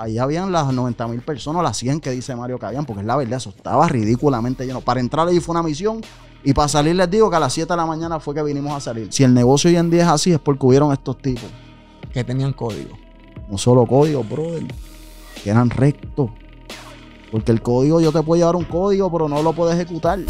Ahí habían las 90 mil personas, las 100 que dice Mario que habían, porque es la verdad, eso estaba ridículamente lleno. Para entrar ahí fue una misión y para salir les digo que a las 7 de la mañana fue que vinimos a salir. Si el negocio hoy en día es así es porque hubieron estos tipos. Que tenían código. No solo código, brother. Que eran rectos. Porque el código, yo te puedo llevar un código, pero no lo puedo ejecutar.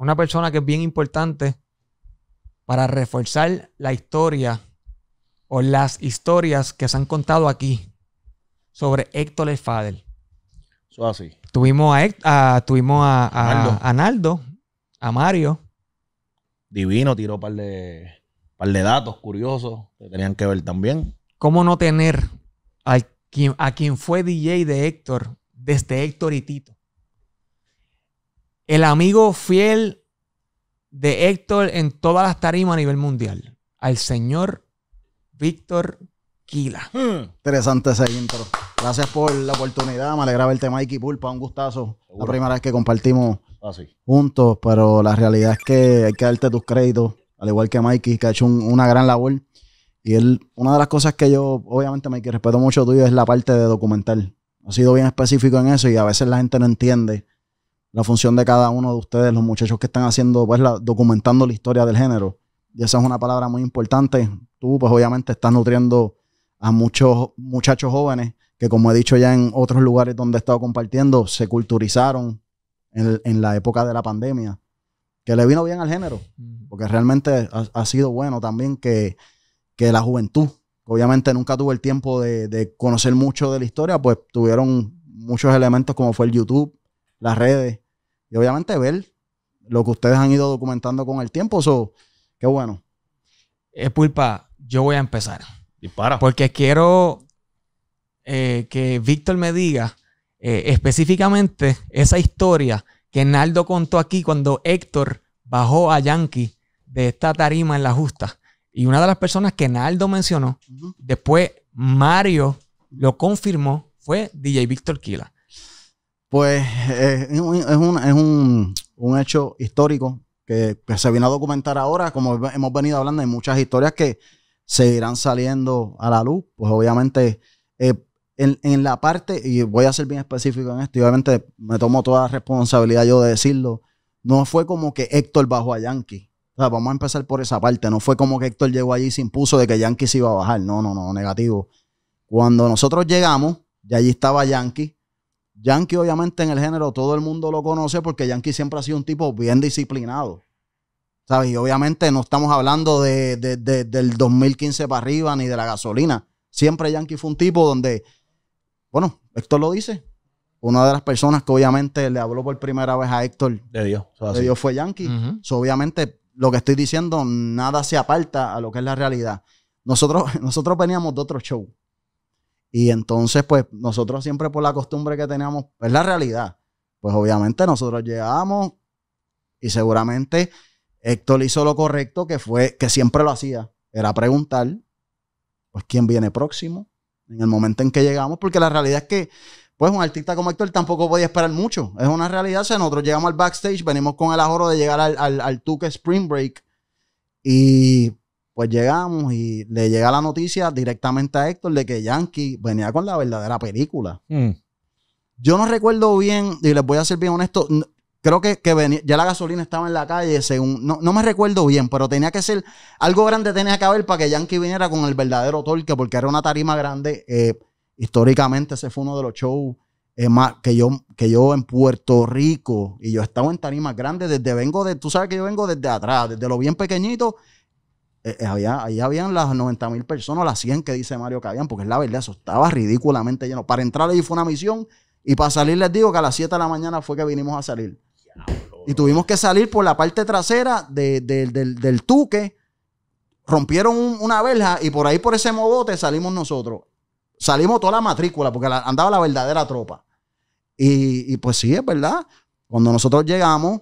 una persona que es bien importante para reforzar la historia o las historias que se han contado aquí sobre Héctor El Fader. Eso así. Tuvimos a, a tuvimos a, Naldo. a, Mario. Divino, tiró un par de, par de datos curiosos que tenían que ver también. ¿Cómo no tener a a quien fue DJ de Héctor desde Héctor y Tito? el amigo fiel de Héctor en todas las tarimas a nivel mundial, al señor Víctor Quila. Hmm. Interesante ese intro. Gracias por la oportunidad. Me alegra verte, Mikey Pulpa. Un gustazo. La primera vez que compartimos así. Ah, juntos, pero la realidad es que hay que darte tus créditos, al igual que Mikey, que ha hecho una gran labor. Y él, una de las cosas que yo, obviamente, Mikey, respeto mucho tuyo es la parte de documental. Ha sido bien específico en eso y a veces la gente no entiende la función de cada uno de ustedes, los muchachos que están haciendo, pues, documentando la historia del género. Y esa es una palabra muy importante. Tú, pues, obviamente estás nutriendo a muchos muchachos jóvenes que, como he dicho ya en otros lugares donde he estado compartiendo, se culturizaron en, la época de la pandemia, que le vino bien al género, porque realmente ha, sido bueno también que, la juventud, obviamente nunca tuvo el tiempo de conocer mucho de la historia, pues tuvieron muchos elementos como fue el YouTube, las redes y obviamente ver lo que ustedes han ido documentando con el tiempo. Eso, qué bueno. es Pulpa, yo voy a empezar. Dispara. Porque quiero eh, que Víctor me diga eh, específicamente esa historia que Naldo contó aquí cuando Héctor bajó a Yankee de esta tarima en la justa. Y una de las personas que Naldo mencionó, después Mario lo confirmó, fue DJ Víctor Quila. Pues eh, es, un, hecho histórico que, se viene a documentar ahora, como hemos venido hablando, hay muchas historias que seguirán saliendo a la luz, pues obviamente eh, en, la parte, y voy a ser bien específico en esto, y obviamente me tomo toda la responsabilidad yo de decirlo, no fue como que Héctor bajó a Yankee. vamos a empezar por esa parte, no fue como que Héctor llegó allí y se impuso de que Yankee se iba a bajar, no, no, no, negativo. Cuando nosotros llegamos, ya allí estaba Yankee, Yankee, obviamente, en el género todo el mundo lo conoce porque Yankee siempre ha sido un tipo bien disciplinado. ¿Sabes? Y obviamente no estamos hablando de, del 2015 para arriba ni de la gasolina. Siempre Yankee fue un tipo donde, bueno, Héctor lo dice. Una de las personas que obviamente le habló por primera vez a Héctor de Dios, Dios fue Yankee. obviamente, lo que estoy diciendo, nada se aparta a lo que es la realidad. Nosotros, nosotros veníamos de otro show. Y entonces, pues nosotros siempre por la costumbre que teníamos, es la realidad. Pues obviamente nosotros llegábamos y seguramente Héctor hizo lo correcto, que fue, que siempre lo hacía, era preguntar, pues, quién viene próximo en el momento en que llegamos, porque la realidad es que, pues, un artista como Héctor tampoco podía esperar mucho. Es una realidad. O sea, nosotros llegamos al backstage, venimos con el ahorro de llegar al, al, al Tuque Spring Break y pues llegamos y le llega la noticia directamente a Héctor de que Yankee venía con la verdadera película. Mm. Yo no recuerdo bien, y les voy a ser bien honesto, creo que, venía, ya la gasolina estaba en la calle, según, no, me recuerdo bien, pero tenía que ser, algo grande tenía que haber para que Yankee viniera con el verdadero torque, porque era una tarima grande. Eh, históricamente ese fue uno de los shows eh, más, que, yo, que yo en Puerto Rico, y yo estaba en tarimas grandes, desde vengo de, tú sabes que yo vengo desde atrás, desde lo bien pequeñito eh, eh, había, ahí habían las 90 mil personas, las 100 que dice Mario que habían, porque es la verdad, eso estaba ridículamente lleno. Para entrar ahí fue una misión y para salir les digo que a las 7 de la mañana fue que vinimos a salir. y tuvimos que salir por la parte trasera del, del, tuque, rompieron una verja y por ahí por ese mogote salimos nosotros. Salimos toda la matrícula porque andaba la verdadera tropa. Y, y pues sí, es verdad. Cuando nosotros llegamos,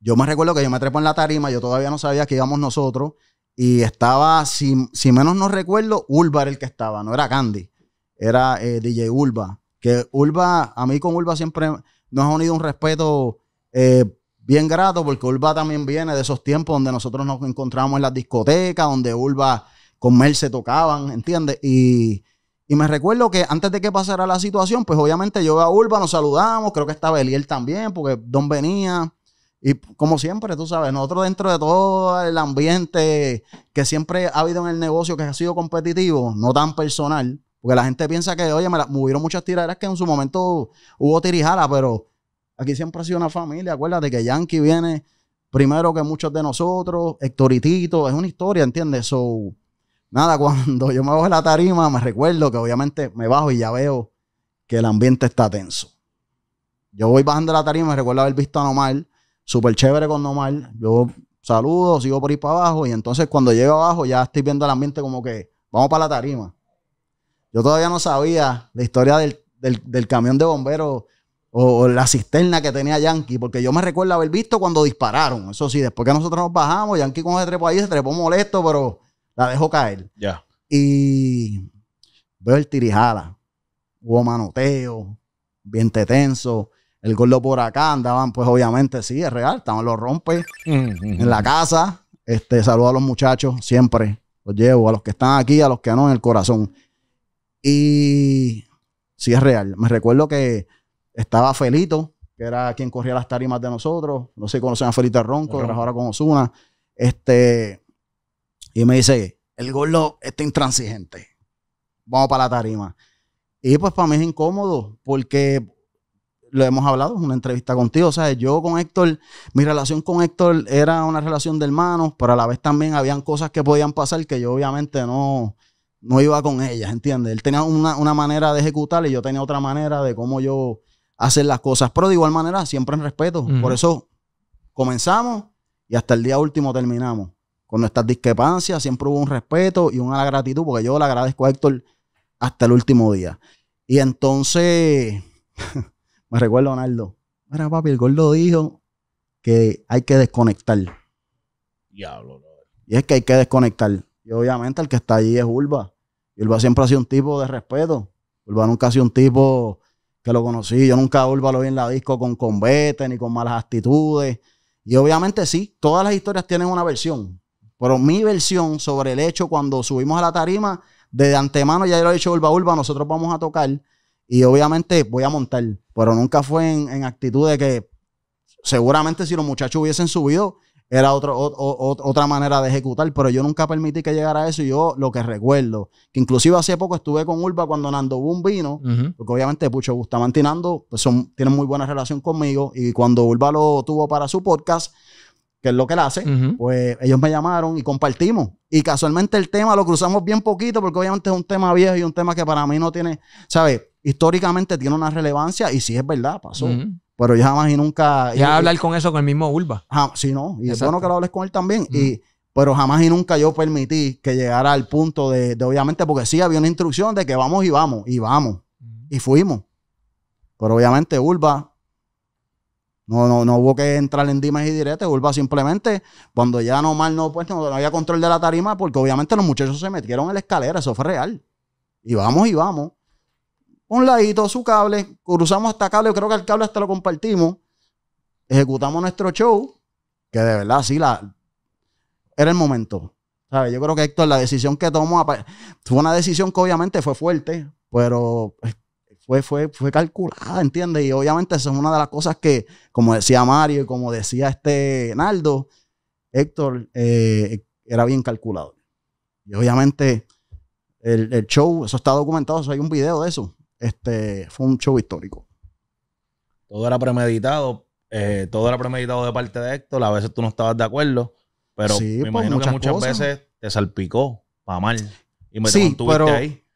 yo me recuerdo que yo me trepo en la tarima, yo todavía no sabía que íbamos nosotros. Y estaba, si, menos no recuerdo, Ulva era el que estaba, no era Candy, era eh, DJ Ulva. Que Ulva, a mí con Ulva siempre nos ha unido un respeto eh, bien grato, porque Ulva también viene de esos tiempos donde nosotros nos encontramos en las discotecas, donde Ulva con Mel se tocaban, ¿entiendes? Y, me recuerdo que antes de que pasara la situación, pues obviamente yo a Ulva nos saludamos, creo que estaba Eliel también, porque Don venía. Y como siempre, tú sabes, nosotros dentro de todo el ambiente que siempre ha habido en el negocio, que ha sido competitivo, no tan personal, porque la gente piensa que, oye, me, hubieron muchas tiraderas que en su momento hubo tirijala, pero aquí siempre ha sido una familia. Acuérdate que Yankee viene primero que muchos de nosotros, Hectoritito, es una historia, ¿entiendes? So, nada, cuando yo me bajo de la tarima, me recuerdo que obviamente me bajo y ya veo que el ambiente está tenso. Yo voy bajando de la tarima, me recuerdo haber visto a súper chévere con Nomar. Yo saludo, sigo por ir para abajo y entonces cuando llego abajo ya estoy viendo el ambiente como que vamos para la tarima. Yo todavía no sabía la historia del, camión de bomberos o, la cisterna que tenía Yankee, porque yo me recuerdo haber visto cuando dispararon. Eso sí, después que nosotros nos bajamos, Yankee con se trepó ahí se trepó molesto, pero la dejó caer. Ya. Y veo el tirijala. Hubo manoteo, viente tenso el gordo por acá, andaban, pues obviamente sí, es real, estaban los rompes en la casa. Este, saludo a los muchachos siempre, los llevo, a los que están aquí, a los que no, en el corazón. Y sí es real. Me recuerdo que estaba Felito, que era quien corría las tarimas de nosotros. No sé si conocen a Felito Ronco, ahora con Osuna. Este, y me dice, el gordo está intransigente. Vamos para la tarima. Y pues para mí es incómodo, porque lo hemos hablado, en una entrevista contigo, o sea Yo con Héctor, mi relación con Héctor era una relación de hermanos, pero a la vez también habían cosas que podían pasar que yo obviamente no, no iba con ellas, ¿entiendes? Él tenía una, manera de ejecutar y yo tenía otra manera de cómo yo hacer las cosas, pero de igual manera, siempre en respeto. Por eso comenzamos y hasta el día último terminamos. Con nuestras discrepancias siempre hubo un respeto y una gratitud, porque yo le agradezco a Héctor hasta el último día. Y entonces... Me recuerdo, Donaldo. Mira, papi, el gordo dijo que hay que desconectar. Diablo, Y es que hay que desconectar. Y obviamente el que está allí es Urba. Y Urba siempre ha sido un tipo de respeto. Urba nunca ha sido un tipo que lo conocí. Yo nunca a Urba lo vi en la disco con convete ni con malas actitudes. Y obviamente sí, todas las historias tienen una versión. Pero mi versión sobre el hecho cuando subimos a la tarima, de antemano ya lo ha dicho Urba Urba, nosotros vamos a tocar y obviamente voy a montar, pero nunca fue en, actitud de que seguramente si los muchachos hubiesen subido, era otro, otra manera de ejecutar, pero yo nunca permití que llegara a eso. Y yo lo que recuerdo, que inclusive hace poco estuve con Urba cuando Nando Boom vino, porque obviamente Pucho Gustavo y pues, son, tienen muy buena relación conmigo. Y cuando Urba lo tuvo para su podcast, que es lo que él hace, pues ellos me llamaron y compartimos. Y casualmente el tema lo cruzamos bien poquito, porque obviamente es un tema viejo y un tema que para mí no tiene, ¿sabes? históricamente tiene una relevancia y sí es verdad, pasó. Pero yo jamás y nunca... Ya hablar con eso con el mismo Ulva. sí, no. Y es bueno que lo hables con él también. y, pero jamás y nunca yo permití que llegara al punto de, obviamente, porque sí había una instrucción de que vamos y vamos, y vamos, y fuimos. Pero obviamente ulva no, no, no hubo que entrar en dimas y diretes, Ulva simplemente, cuando ya no mal no, puesto, no, no, había control de la tarima, porque obviamente los muchachos se metieron en la escalera, eso fue real. Y vamos y vamos un ladito su cable, cruzamos hasta cable, creo que el cable hasta lo compartimos, ejecutamos nuestro show, que de verdad sí, la, era el momento. Yo creo que Héctor, la decisión que tomó fue una decisión que obviamente fue fuerte, pero eh, fue, fue, fue calculada, ¿entiendes? Y obviamente eso es una de las cosas que, como decía Mario y como decía este Naldo, Héctor eh, era bien calculado. Y obviamente el, el, show, eso está documentado, eso hay un video de eso. Este, fue un show histórico. Todo era premeditado, eh, todo era premeditado de parte de Héctor, a veces tú no estabas de acuerdo, pero me imagino que muchas veces te salpicó para mal y me sí, pero,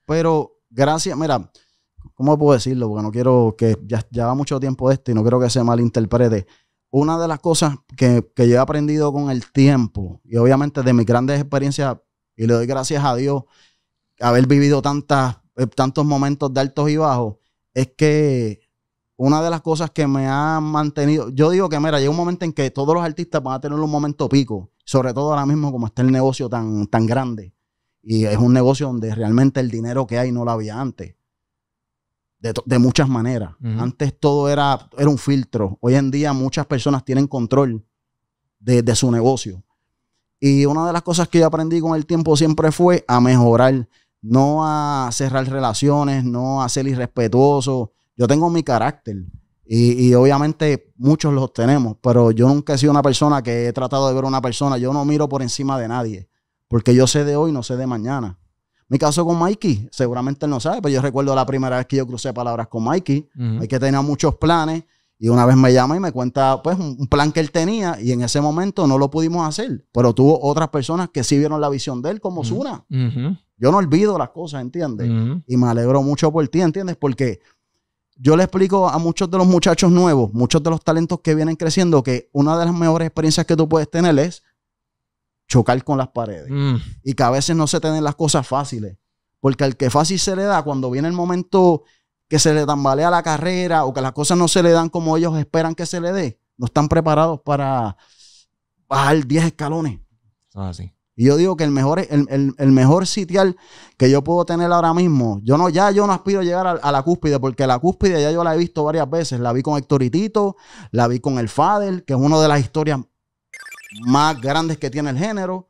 Pero gracias, mira, ¿cómo puedo decirlo? Porque no quiero que ya va mucho tiempo esto y no quiero que se malinterprete. Una de las cosas que, que yo he aprendido con el tiempo y obviamente de mis grandes experiencias y le doy gracias a Dios haber vivido tantas eh, tantos momentos de altos y bajos, es que una de las cosas que me ha mantenido, yo digo que mira, llega un momento en que todos los artistas van a tener un momento pico, sobre todo ahora mismo como está el negocio tan, tan grande. Y es un negocio donde realmente el dinero que hay no lo había antes. De, muchas maneras. Antes todo era, era un filtro. Hoy en día muchas personas tienen control de, de su negocio. Y una de las cosas que yo aprendí con el tiempo siempre fue a mejorar no a cerrar relaciones, no a ser irrespetuoso. Yo tengo mi carácter y, obviamente muchos los tenemos, pero yo nunca he sido una persona que he tratado de ver a una persona. Yo no miro por encima de nadie, porque yo sé de hoy, no sé de mañana. Mi caso con Mikey, seguramente él no sabe, pero yo recuerdo la primera vez que yo crucé palabras con Mikey. Hay que tener muchos planes y una vez me llama y me cuenta pues un, plan que él tenía y en ese momento no lo pudimos hacer, pero tuvo otras personas que sí vieron la visión de él como uh yo no olvido las cosas, ¿entiendes? Y me alegro mucho por ti, ¿entiendes? Porque yo le explico a muchos de los muchachos nuevos, muchos de los talentos que vienen creciendo, que una de las mejores experiencias que tú puedes tener es chocar con las paredes. Mm. Y que a veces no se tienen las cosas fáciles. Porque al que fácil se le da, cuando viene el momento que se le tambalea la carrera o que las cosas no se le dan como ellos esperan que se le dé, no están preparados para bajar 10 escalones. Ah, y yo digo que el mejor, el, mejor sitial que yo puedo tener ahora mismo, yo no, ya yo no aspiro a llegar a, la cúspide, porque la cúspide ya yo la he visto varias veces. La vi con Héctor y la vi con el Fadel, que es una de las historias más grandes que tiene el género.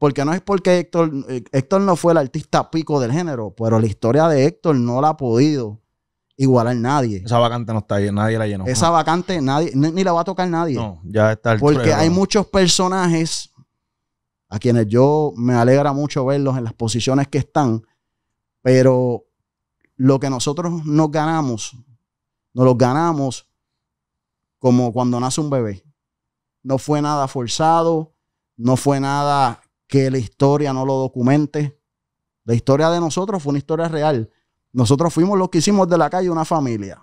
Porque no es porque Héctor, eh, Héctor no fue el artista pico del género, pero la historia de Héctor no la ha podido igualar nadie. Esa vacante no está nadie la llenó. Esa vacante nadie, ni, la va a tocar nadie. No, ya está el Porque hay muchos personajes a quienes yo me alegra mucho verlos en las posiciones que están, pero lo que nosotros nos ganamos, nos lo ganamos como cuando nace un bebé. No fue nada forzado, no fue nada que la historia no lo documente. La historia de nosotros fue una historia real. Nosotros fuimos los que hicimos de la calle una familia.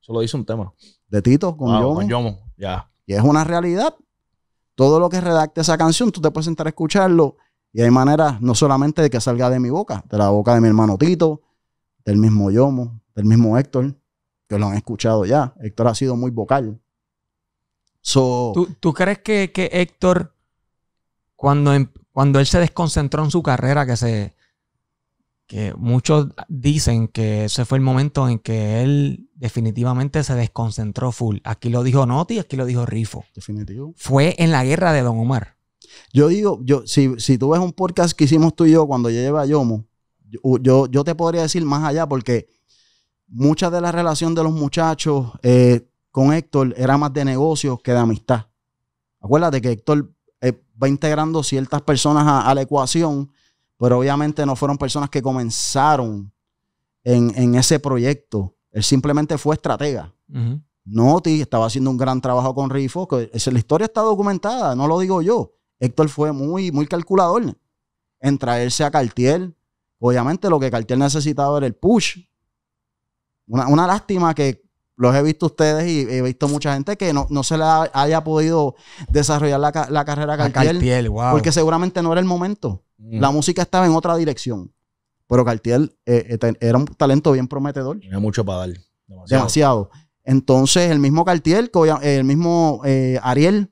Solo hice un tema. De Tito, con Yomo. ya. Y es una realidad todo lo que redacte esa canción, tú te puedes sentar a escucharlo y hay maneras no solamente de que salga de mi boca, de la boca de mi hermano Tito, del mismo Yomo, del mismo Héctor, que lo han escuchado ya. Héctor ha sido muy vocal. ¿Tú, crees que, que Héctor, cuando, em, cuando él se desconcentró en su carrera, que se, muchos dicen que ese fue el momento en que él definitivamente se desconcentró full. Aquí lo dijo Noti, aquí lo dijo Rifo. Definitivo. Fue en la guerra de Don Omar. Yo digo, yo, si, si tú ves un podcast que hicimos tú y yo cuando yo a Yomo, yo, yo, te podría decir más allá porque mucha de la relación de los muchachos eh, con Héctor era más de negocios que de amistad. Acuérdate que Héctor eh, va integrando ciertas personas a la ecuación pero obviamente no fueron personas que comenzaron en, ese proyecto. Él simplemente fue estratega. Noti estaba haciendo un gran trabajo con Rifo, la historia está documentada, no lo digo yo. Héctor fue muy, muy calculador en traerse a Cartier. Obviamente lo que Cartier necesitaba era el push. Una, una lástima que los he visto ustedes y he visto mucha gente que no, se le haya podido desarrollar la, la carrera Cartier. Cartier Porque seguramente no era el momento. Mm. La música estaba en otra dirección. Pero Cartier eh, eh, era un talento bien prometedor. Tenía mucho para dar. Demasiado. Entonces, el mismo Cartier, el mismo eh, Ariel,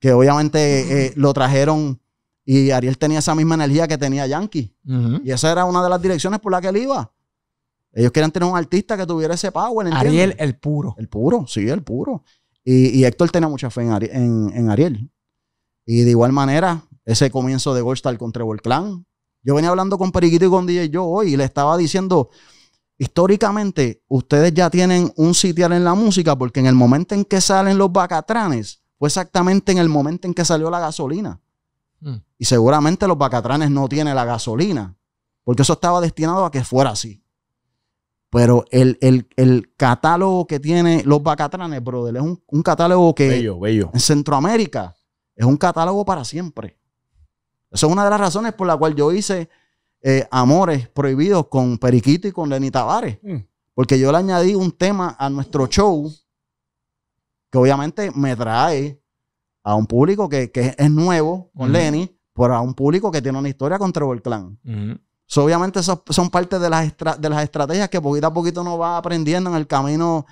que obviamente lo trajeron y Ariel tenía esa misma energía que tenía Yankee. Y esa era una de las direcciones por la que él iba. Ellos querían tener un artista que tuviera ese power. Ariel, el puro. El puro, sí, el puro. Y, Héctor tenía mucha fe en, Ariel. Y de igual manera, ese comienzo de Goldstar contra Trevor Clan. Yo venía hablando con Periquito y con DJ Yo hoy y le estaba diciendo, históricamente, ustedes ya tienen un sitial en la música porque en el momento en que salen los bacatranes, fue exactamente en el momento en que salió la gasolina. Mm. Y seguramente los bacatranes no tienen la gasolina, porque eso estaba destinado a que fuera así. Pero el, catálogo que tiene los Bacatranes, brother, es un, catálogo que en Centroamérica es un catálogo para siempre. Esa es una de las razones por la cual yo hice eh, Amores Prohibidos con Periquito y con Lenny Tavares. Mm. Porque yo le añadí un tema a nuestro show que obviamente me trae a un público que, es nuevo con Lenny, pero a un público que tiene una historia con Trevor Clan obviamente son parte de las, de las estrategias que poquito a poquito uno va aprendiendo en el camino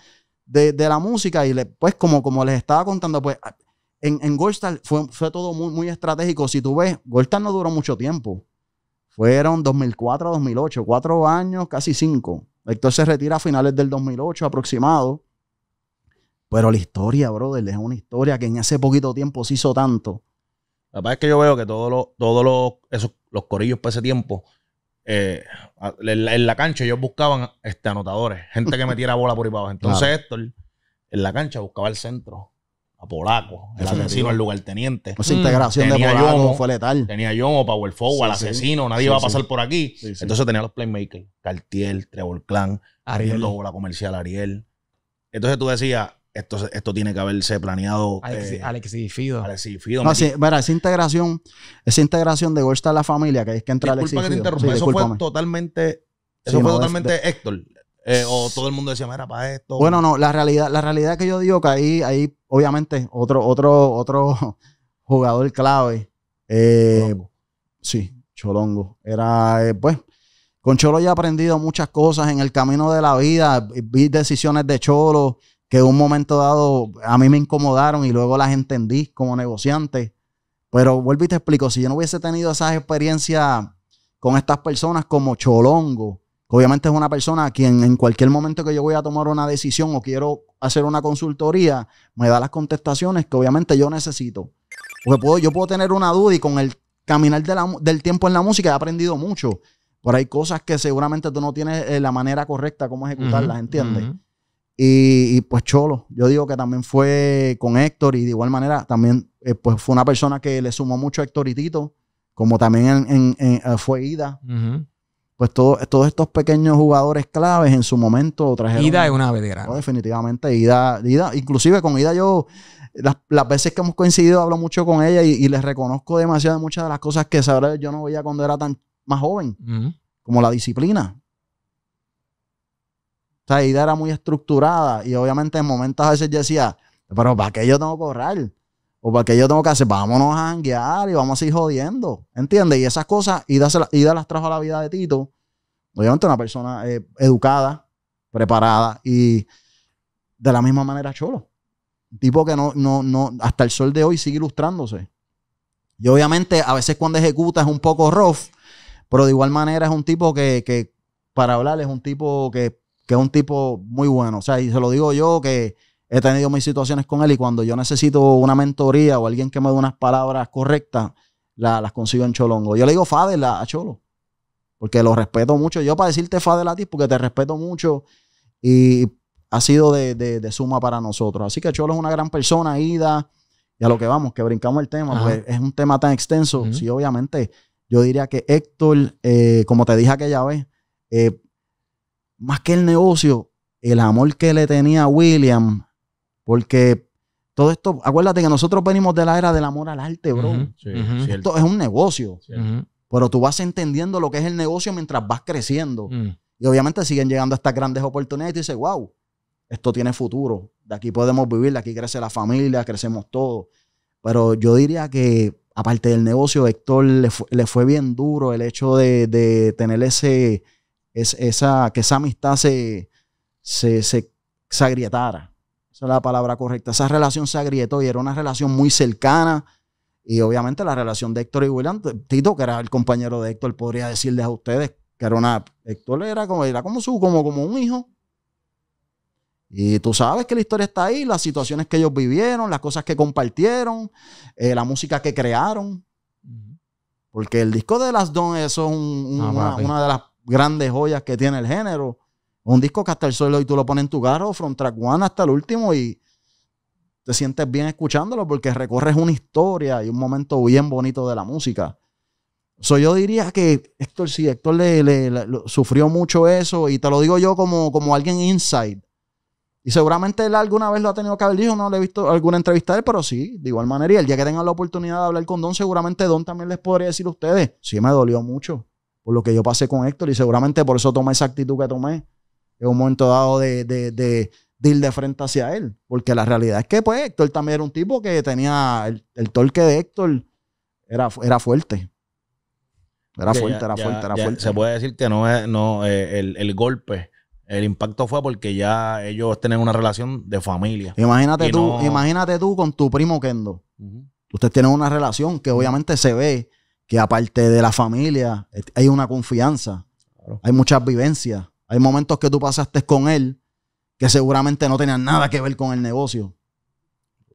de, la música. Y le, pues como, como les estaba contando, pues en, en Goldstar fue, fue todo muy, muy estratégico. Si tú ves, Goldstar no duró mucho tiempo. Fueron 2004 a 2008, cuatro años, casi cinco. Héctor se retira a finales del 2008 aproximado. Pero la historia, brother, es una historia que en ese poquito tiempo se hizo tanto. La verdad es que yo veo que todos los, todos los, los corillos para ese tiempo eh, en, la, cancha ellos buscaban este, anotadores, gente que metiera bola por ahí abajo. Entonces esto Héctor, en la cancha buscaba el centro, a Polaco, el asesino, el lugarteniente. esa integración de Polaco fue letal. Tenía Yomo, Power Forward, sí, el asesino, nadie iba a pasar por aquí. Entonces tenía los playmakers, Cartier, Trevor Clan, Ariel, la bola comercial Ariel. Entonces tú decías, esto, tiene que haberse planeado. Alexi, eh, Fido. Fido. esa integración, esa integración de Golsta a la familia, que es que entra Alexi que te interrumpa eso fue totalmente, eso fue totalmente Héctor. Eh, o todo el mundo decía, mira, para esto. Bueno, no, la realidad, la realidad que yo digo que ahí, ahí obviamente, otro, otro, otro jugador clave. Eh, sí, Cholongo. Era, pues, con Cholo ya he aprendido muchas cosas en el camino de la vida. Vi decisiones de Cholo, que en un momento dado a mí me incomodaron y luego las entendí como negociante. Pero vuelvo y te explico, si yo no hubiese tenido esas experiencias con estas personas como Cholongo, que obviamente es una persona a quien en cualquier momento que yo voy a tomar una decisión o quiero hacer una consultoría, me da las contestaciones que obviamente yo necesito. Porque puedo, yo puedo tener una duda y con el caminar del tiempo en la música he aprendido mucho. Por hay cosas que seguramente tú no tienes eh, la manera correcta como ejecutarlas, ¿entiendes? Y, pues Cholo, yo digo que también fue con Héctor y de igual manera también eh, pues fue una persona que le sumó mucho a Héctor y como también eh, fue Ida. Pues todo, todos estos pequeños jugadores claves en su momento trajeron. Ida es una vedera definitivamente, Ida, Ida, inclusive con Ida yo las, veces que hemos coincidido hablo mucho con ella y, les reconozco demasiado muchas de las cosas que yo no veía cuando era tan más joven, como la disciplina esa idea era muy estructurada y obviamente en momentos a veces decía, pero ¿para qué yo tengo que ahorrar? ¿O para qué yo tengo que hacer? Vámonos a janguear y vamos a ir jodiendo. ¿Entiendes? Y esas cosas, Ida, la, Ida, las trajo a la vida de Tito. Obviamente una persona eh, educada, preparada y de la misma manera Cholo. Un tipo que no, no, hasta el sol de hoy sigue ilustrándose. Y obviamente a veces cuando ejecuta es un poco rough, pero de igual manera es un tipo que, que para hablar es un tipo que que es un tipo muy bueno. O sea, y se lo digo yo que he tenido mis situaciones con él y cuando yo necesito una mentoría o alguien que me dé unas palabras correctas, las consigo en Cholongo. Yo le digo Fadel a, Cholo, porque lo respeto mucho. Yo para decirte Fadel a ti, porque te respeto mucho y ha sido de, suma para nosotros. Así que Cholo es una gran persona, Ida, y a lo que vamos, que brincamos el tema, porque es un tema tan extenso. si Sí, obviamente, yo diría que Héctor, eh, como te dije aquella vez, eh, más que el negocio, el amor que le tenía a William, porque todo esto, acuérdate que nosotros venimos de la era del amor al arte, bro. Esto es un negocio, pero tú vas entendiendo lo que es el negocio mientras vas creciendo. Mm. Y obviamente siguen llegando estas grandes oportunidades y dices, wow, esto tiene futuro, de aquí podemos vivir, de aquí crece la familia, crecemos todos. Pero yo diría que aparte del negocio, Héctor le fue, le fue bien duro el hecho de tener ese es, esa, que esa amistad se, se, se, agrietara. Esa es la palabra correcta. Esa relación se agrietó y era una relación muy cercana. Y obviamente la relación de Héctor y William, Tito, que era el compañero de Héctor, podría decirles a ustedes que era una. Héctor era como, era como su, como, como un hijo. Y tú sabes que la historia está ahí, las situaciones que ellos vivieron, las cosas que compartieron, eh, la música que crearon. Porque el disco de Las Don, es ah, una, de las grandes joyas que tiene el género. Un disco que hasta el suelo y tú lo pones en tu carro, from track one hasta el último y te sientes bien escuchándolo porque recorres una historia y un momento bien bonito de la música. soy yo diría que Héctor, sí, Héctor le, sufrió mucho eso y te lo digo yo como, como alguien inside. Y seguramente él alguna vez lo ha tenido que haber dicho, no le he visto alguna entrevista a él, pero sí, de igual manera. Y el día que tenga la oportunidad de hablar con Don, seguramente Don también les podría decir a ustedes, sí me dolió mucho por lo que yo pasé con Héctor y seguramente por eso tomé esa actitud que tomé en un momento dado de, de, de, ir de frente hacia él. Porque la realidad es que pues Héctor también era un tipo que tenía el, torque de Héctor era, era fuerte. Era fuerte, era fuerte, era fuerte. Se puede decir que no, no eh, el, golpe, el impacto fue porque ya ellos tienen una relación de familia. Imagínate tú, imagínate tú con tu primo Kendo. Ustedes tienen una relación que obviamente se ve que aparte de la familia, hay una confianza, hay muchas vivencias, hay momentos que tú pasaste con él que seguramente no tenían nada que ver con el negocio.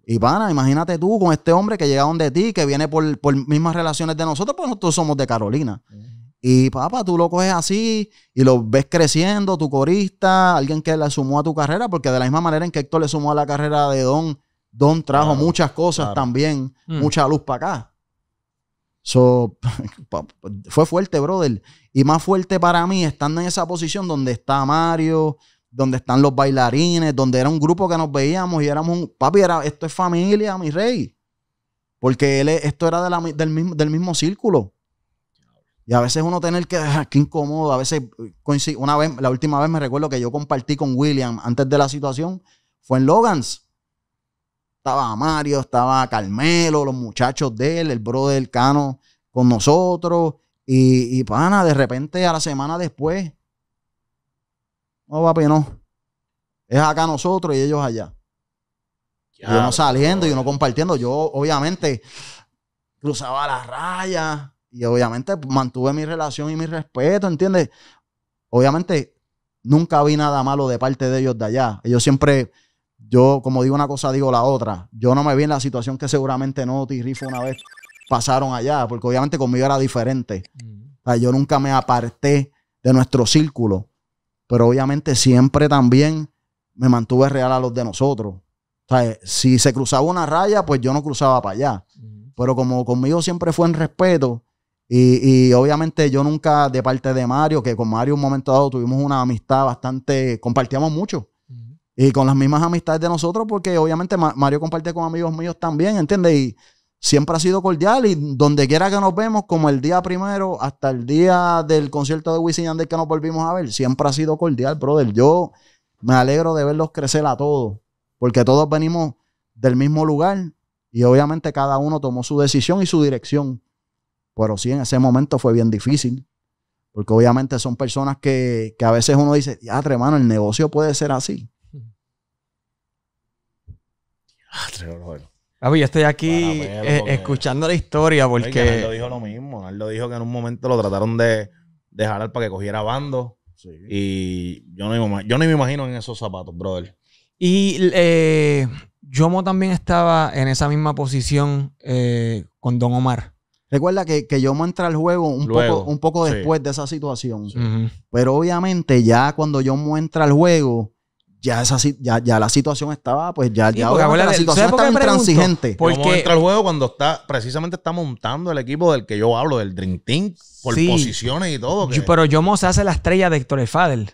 Y pana, imagínate tú con este hombre que llega donde ti, que viene por, por mismas relaciones de nosotros, pues nosotros somos de Carolina. Y papá, tú lo coges así y lo ves creciendo, tu corista, alguien que le sumó a tu carrera, porque de la misma manera en que Héctor le sumó a la carrera de Don, Don trajo muchas cosas también, mm. mucha luz para acá. So, fue fuerte, brother. Y más fuerte para mí, estando en esa posición donde está Mario, donde están los bailarines, donde era un grupo que nos veíamos y éramos un... Papi, era, esto es familia, mi rey. Porque él, esto era del, mismo, círculo. Y a veces uno tener que, ah, que incómodo, a veces eh, una vez, la última vez me recuerdo que yo compartí con William antes de la situación, fue en Logans estaba Mario, estaba Carmelo, los muchachos de él, el brother Cano con nosotros. Y, pana, de repente a la semana después, no, papi, no. Es acá nosotros y ellos allá. Ya, uno saliendo, y uno compartiendo. Yo, obviamente, cruzaba las rayas y obviamente mantuve mi relación y mi respeto, ¿entiendes? Obviamente, nunca vi nada malo de parte de ellos de allá. Ellos siempre yo, como digo una cosa, digo la otra. Yo no me vi en la situación que seguramente no y una vez pasaron allá, porque obviamente conmigo era diferente. Mm. O sea, yo nunca me aparté de nuestro círculo, pero obviamente siempre también me mantuve real a los de nosotros. O sea, si se cruzaba una raya, pues yo no cruzaba para allá. Mm. Pero como conmigo siempre fue en respeto, y, y, obviamente yo nunca, de parte de Mario, que con Mario un momento dado tuvimos una amistad bastante, compartíamos mucho y con las mismas amistades de nosotros, porque obviamente Mario comparte con amigos míos también, ¿entiendes? Y siempre ha sido cordial y donde quiera que nos vemos, como el día primero hasta el día del concierto de Wisin Yandel que nos volvimos a ver, siempre ha sido cordial, brother. Yo me alegro de verlos crecer a todos, porque todos venimos del mismo lugar y obviamente cada uno tomó su decisión y su dirección. Pero sí, en ese momento fue bien difícil. Porque obviamente son personas que, que a veces uno dice, ya, hermano, el negocio puede ser así. Ah, yo estoy aquí eh, escuchando la historia porque... Él lo dijo lo mismo. lo dijo que en un momento lo trataron de, dejar para que cogiera bando. Y yo no, me imagino en esos zapatos, brother. Y eh, Yomo también estaba en esa misma posición eh, con Don Omar. Recuerda que, que Yomo entra al juego un poco, después de esa situación. Pero obviamente ya cuando Yomo entra al juego, ya ya, ya la situación estaba, pues ya, ya porque, la situación estaba intransigente. Porque entra el juego cuando está, precisamente está montando el equipo del que yo hablo, del Dream Team, por posiciones y todo. Que... Yo, pero se hace la estrella de Héctor El Fadel.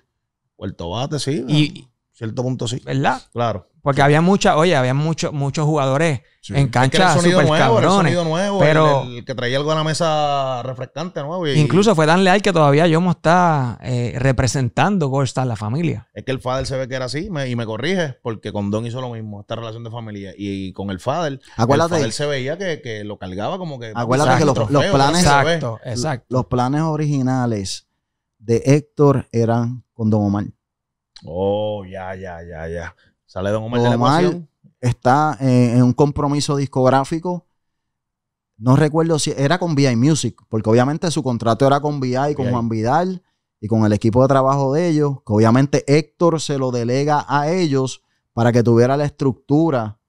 Puerto Bate, sí. Y, Cierto punto sí. ¿Verdad? Claro. Porque había mucha, oye, había muchos muchos jugadores en cancha super nuevo, El sonido nuevo, pero el, que traía algo a la mesa refrescante nuevo. incluso fue tan leal que todavía yo está eh, representando está la familia. Es que el Fader se ve que era así y me corrige, porque con Don hizo lo mismo, esta relación de familia. Y, con el Fader, acuérdate, el Fader se veía que, que, lo cargaba como que. Acuérdate que los, los planes. Exacto, exacto. Los planes originales de Héctor eran con Don Omar. Oh, ya, ya, ya, ya. Sale Don Omar, de la Omar está eh, en un compromiso discográfico. No recuerdo si era con VI Music, porque obviamente su contrato era con VI, y con Juan Vidal y con el equipo de trabajo de ellos, que obviamente Héctor se lo delega a ellos para que tuviera la estructura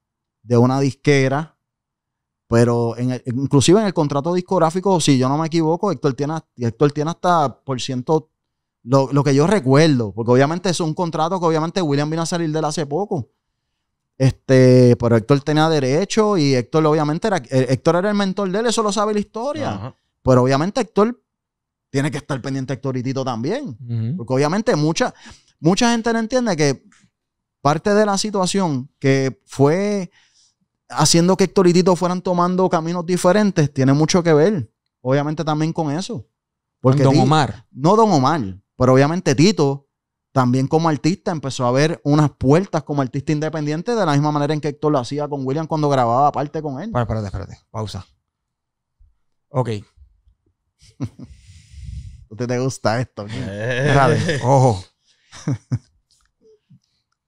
de una disquera. Pero en inclusive en el contrato discográfico, si yo no me equivoco, Héctor tiene, Héctor tiene hasta por ciento lo, que yo recuerdo, porque obviamente es un contrato que obviamente William vino a salir de él hace poco. Este, pero Héctor tenía derecho y Héctor obviamente era, eh, Héctor era el mentor de él, eso lo sabe la historia. Pero obviamente Héctor tiene que estar pendiente Héctor y también. Porque obviamente mucha, mucha gente no entiende que parte de la situación que fue haciendo que Héctor fueran tomando caminos diferentes tiene mucho que ver, obviamente también con eso. Porque don Omar. No, Don Omar. Pero obviamente Tito también como artista empezó a ver unas puertas como artista independiente de la misma manera en que Héctor lo hacía con William cuando grababa aparte con él. Bueno, espérate, espérate, pausa. Ok. ¿Usted te gusta esto? ojo.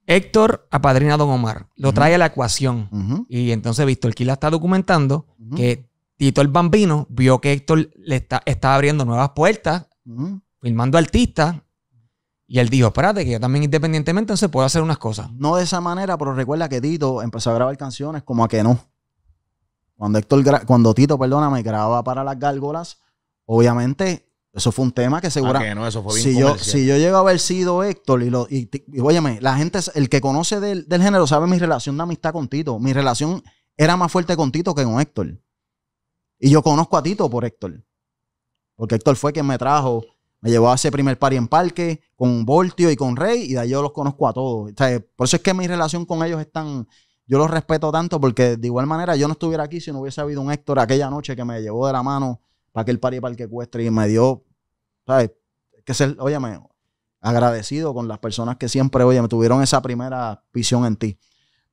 Héctor apadrina a Don Omar, lo trae a la ecuación. Y entonces Víctor Kila está documentando que Tito el Bambino vio que Héctor le está, abriendo nuevas puertas filmando artista. Y él dijo, espérate, que yo también independientemente se puedo hacer unas cosas. No de esa manera, pero recuerda que Tito empezó a grabar canciones como a que no. Cuando, Héctor, cuando Tito, perdóname, grababa para las gárgolas, obviamente eso fue un tema que seguramente. No, eso fue bien si, yo, si yo llego a haber sido Héctor y, lo, y, óyeme, la gente, el que conoce del, del, género sabe mi relación de amistad con Tito. Mi relación era más fuerte con Tito que con Héctor. Y yo conozco a Tito por Héctor. Porque Héctor fue quien me trajo me llevó a ese primer party en parque con Voltio y con Rey y de ahí yo los conozco a todos. por eso es que mi relación con ellos es tan... Yo los respeto tanto porque de igual manera yo no estuviera aquí si no hubiese habido un Héctor aquella noche que me llevó de la mano para aquel party parque ecuestre y me dio... ¿Sabes? Que ser, óyeme, agradecido con las personas que siempre, oye, me tuvieron esa primera visión en ti.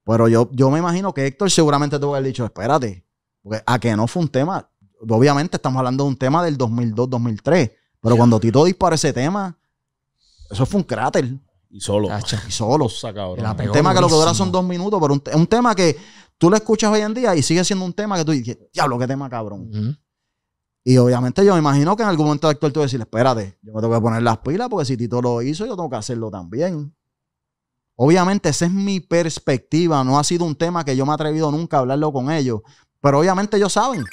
Pero yo, yo me imagino que Héctor seguramente tuvo hubiera dicho, espérate, porque a que no fue un tema. Obviamente estamos hablando de un tema del 2002-2003. Pero cuando Tito dispara ese tema, eso fue un cráter. Y solo. Y solo. un tema que lo que dura son dos minutos, pero es un, tema que tú lo escuchas hoy en día y sigue siendo un tema que tú dices, diablo, qué tema cabrón. Y obviamente yo me imagino que en algún momento actual tú vas a decir, espérate, yo me tengo que poner las pilas porque si Tito lo hizo, yo tengo que hacerlo también. Obviamente esa es mi perspectiva, no ha sido un tema que yo me he atrevido nunca a hablarlo con ellos, pero obviamente ellos saben.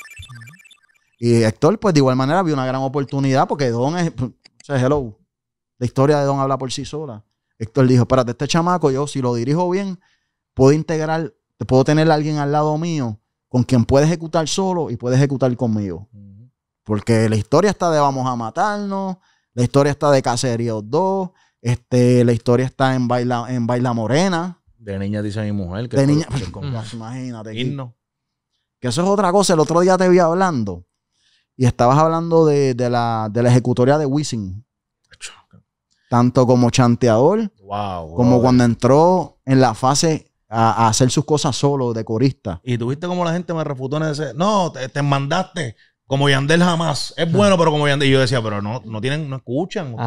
Y Héctor, pues de igual manera, vio una gran oportunidad porque Don es, pues, o sea, hello, la historia de Don habla por sí sola. Héctor dijo, espérate, este chamaco, yo si lo dirijo bien, puedo integrar, puedo tener a alguien al lado mío con quien puede ejecutar solo y puede ejecutar conmigo. Porque la historia está de vamos a matarnos, la historia está de Caseríos dos, este, la historia está en Baila, en Baila Morena. De niña dice mi mujer. Que de niña, imagínate. que eso es otra cosa. El otro día te vi hablando y estabas hablando de, la, ejecutoria de Wisin. Tanto como chanteador, como cuando entró en la fase a, hacer sus cosas solo de corista. Y tuviste como la gente me refutó en ese. No, te, mandaste. Como Yandel jamás. Es bueno, pero como Yandel. Y yo decía, pero no, no tienen, no escuchan.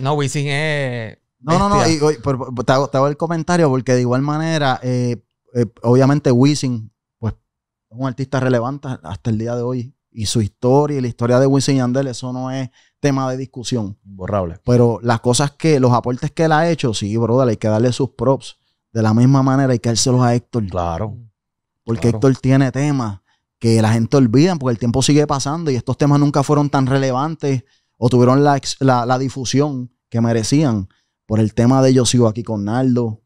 No, Wisin es. No, no, no. te, hago, el comentario porque de igual manera, eh, eh, obviamente Wisin, pues, es un artista relevante hasta el día de hoy y su historia y la historia de Wisin Yandel, eso no es tema de discusión. Borrable. Pero las cosas que, los aportes que él ha hecho, sí, brother, hay que darle sus props. De la misma manera hay que dárselos a Héctor. Claro. Porque Héctor tiene temas que la gente olvida porque el tiempo sigue pasando y estos temas nunca fueron tan relevantes o tuvieron la, difusión que merecían por el tema de Yo sigo aquí con Naldo.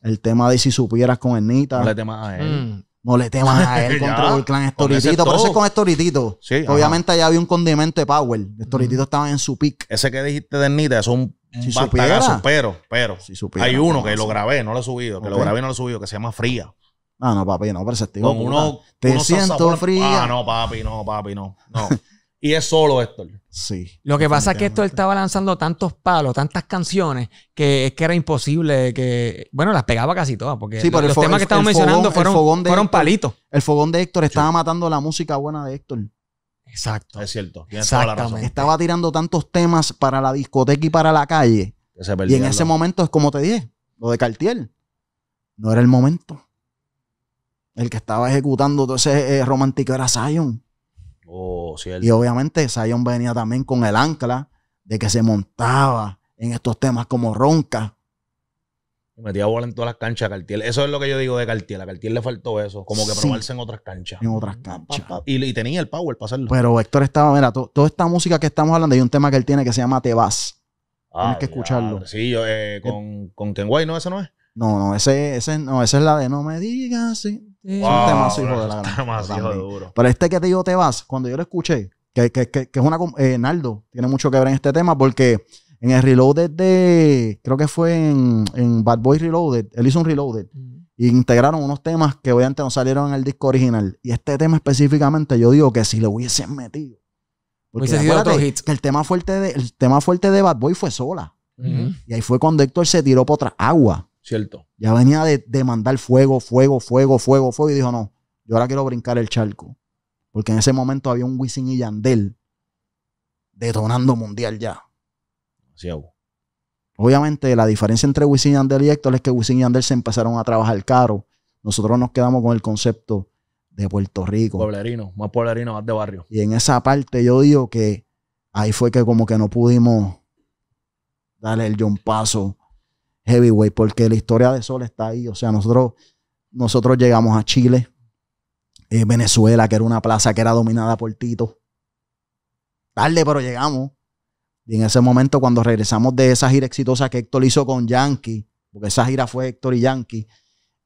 El tema de Si supieras con Ernita. tema a él. Mm. No le temas a él contra el clan Estoritito. Pero eso es con Estoritito. Sí, Obviamente allá había un condimento de Power. Estoritito estaba en su pick. Ese que dijiste de Nita es un si un pero, pero. hay uno que lo grabé, no lo he subido. Que lo grabé y no lo he subido, que se llama Fría. Ah, no, papi, no, pero se tío. Con uno, te siento fría. Ah, no, papi, no, papi, no. No. Y es solo Héctor. Sí. Lo que pasa es que Héctor estaba lanzando tantos palos, tantas canciones, que es que era imposible que. Bueno, las pegaba casi todas, porque sí, los, temas que estaba mencionando fueron, fueron palitos. El fogón de Héctor estaba matando la música buena de Héctor. Exacto. Es cierto. Estaba tirando tantos temas para la discoteca y para la calle. Y en ese momento es como te dije, lo de Cartier. No era el momento. El que estaba ejecutando todo ese eh, romántico era Zion. Oh, y obviamente Zion venía también con el ancla de que se montaba en estos temas como ronca. metía bola en todas las canchas Cartier. Eso es lo que yo digo de Cartier. A Cartier le faltó eso, como que probarse en otras canchas. En otras canchas. Y, tenía el power para hacerlo. Pero Héctor estaba, mira, toda esta música que estamos hablando, hay un tema que él tiene que se llama Te vas. Tienes ah, que escucharlo. sí, eh, con, ¿no? ¿Ese no es? No, no, ese, no, esa es la de No me digas. Sí es un tema hijo de Pero este que te digo te vas, cuando yo lo escuché, que, es una... Eh, Naldo tiene mucho que ver en este tema porque en el Reloaded de... Creo que fue en, Bad Boy Reloaded. Él hizo un Reloaded. Mm. integraron unos temas que obviamente no salieron en el disco original. Y este tema específicamente, yo digo que si lo hubiesen metido. Porque el tema fuerte de, el tema fuerte de Bad Boy fue sola. Y ahí fue cuando Héctor se tiró por otra agua. Cierto. Ya venía de, mandar fuego, fuego, fuego, fuego, fuego. Y dijo, no, yo ahora quiero brincar el charco. Porque en ese momento había un Wisin y Yandel detonando mundial ya. Obviamente, la diferencia entre Wisin y Yandel y Héctor es que Wisin y Yandel se empezaron a trabajar caro. Nosotros nos quedamos con el concepto de Puerto Rico. Pueblerino, más pueblerino, más de barrio. Y en esa parte yo digo que ahí fue que como que no pudimos darle el John Paso heavyweight, porque la historia de Sol está ahí. O sea, nosotros, nosotros llegamos a Chile, eh, Venezuela, que era una plaza que era dominada por Tito. Tarde, pero llegamos. Y en ese momento, cuando regresamos de esa gira exitosa que Héctor hizo con Yankee, porque esa gira fue Héctor y Yankee,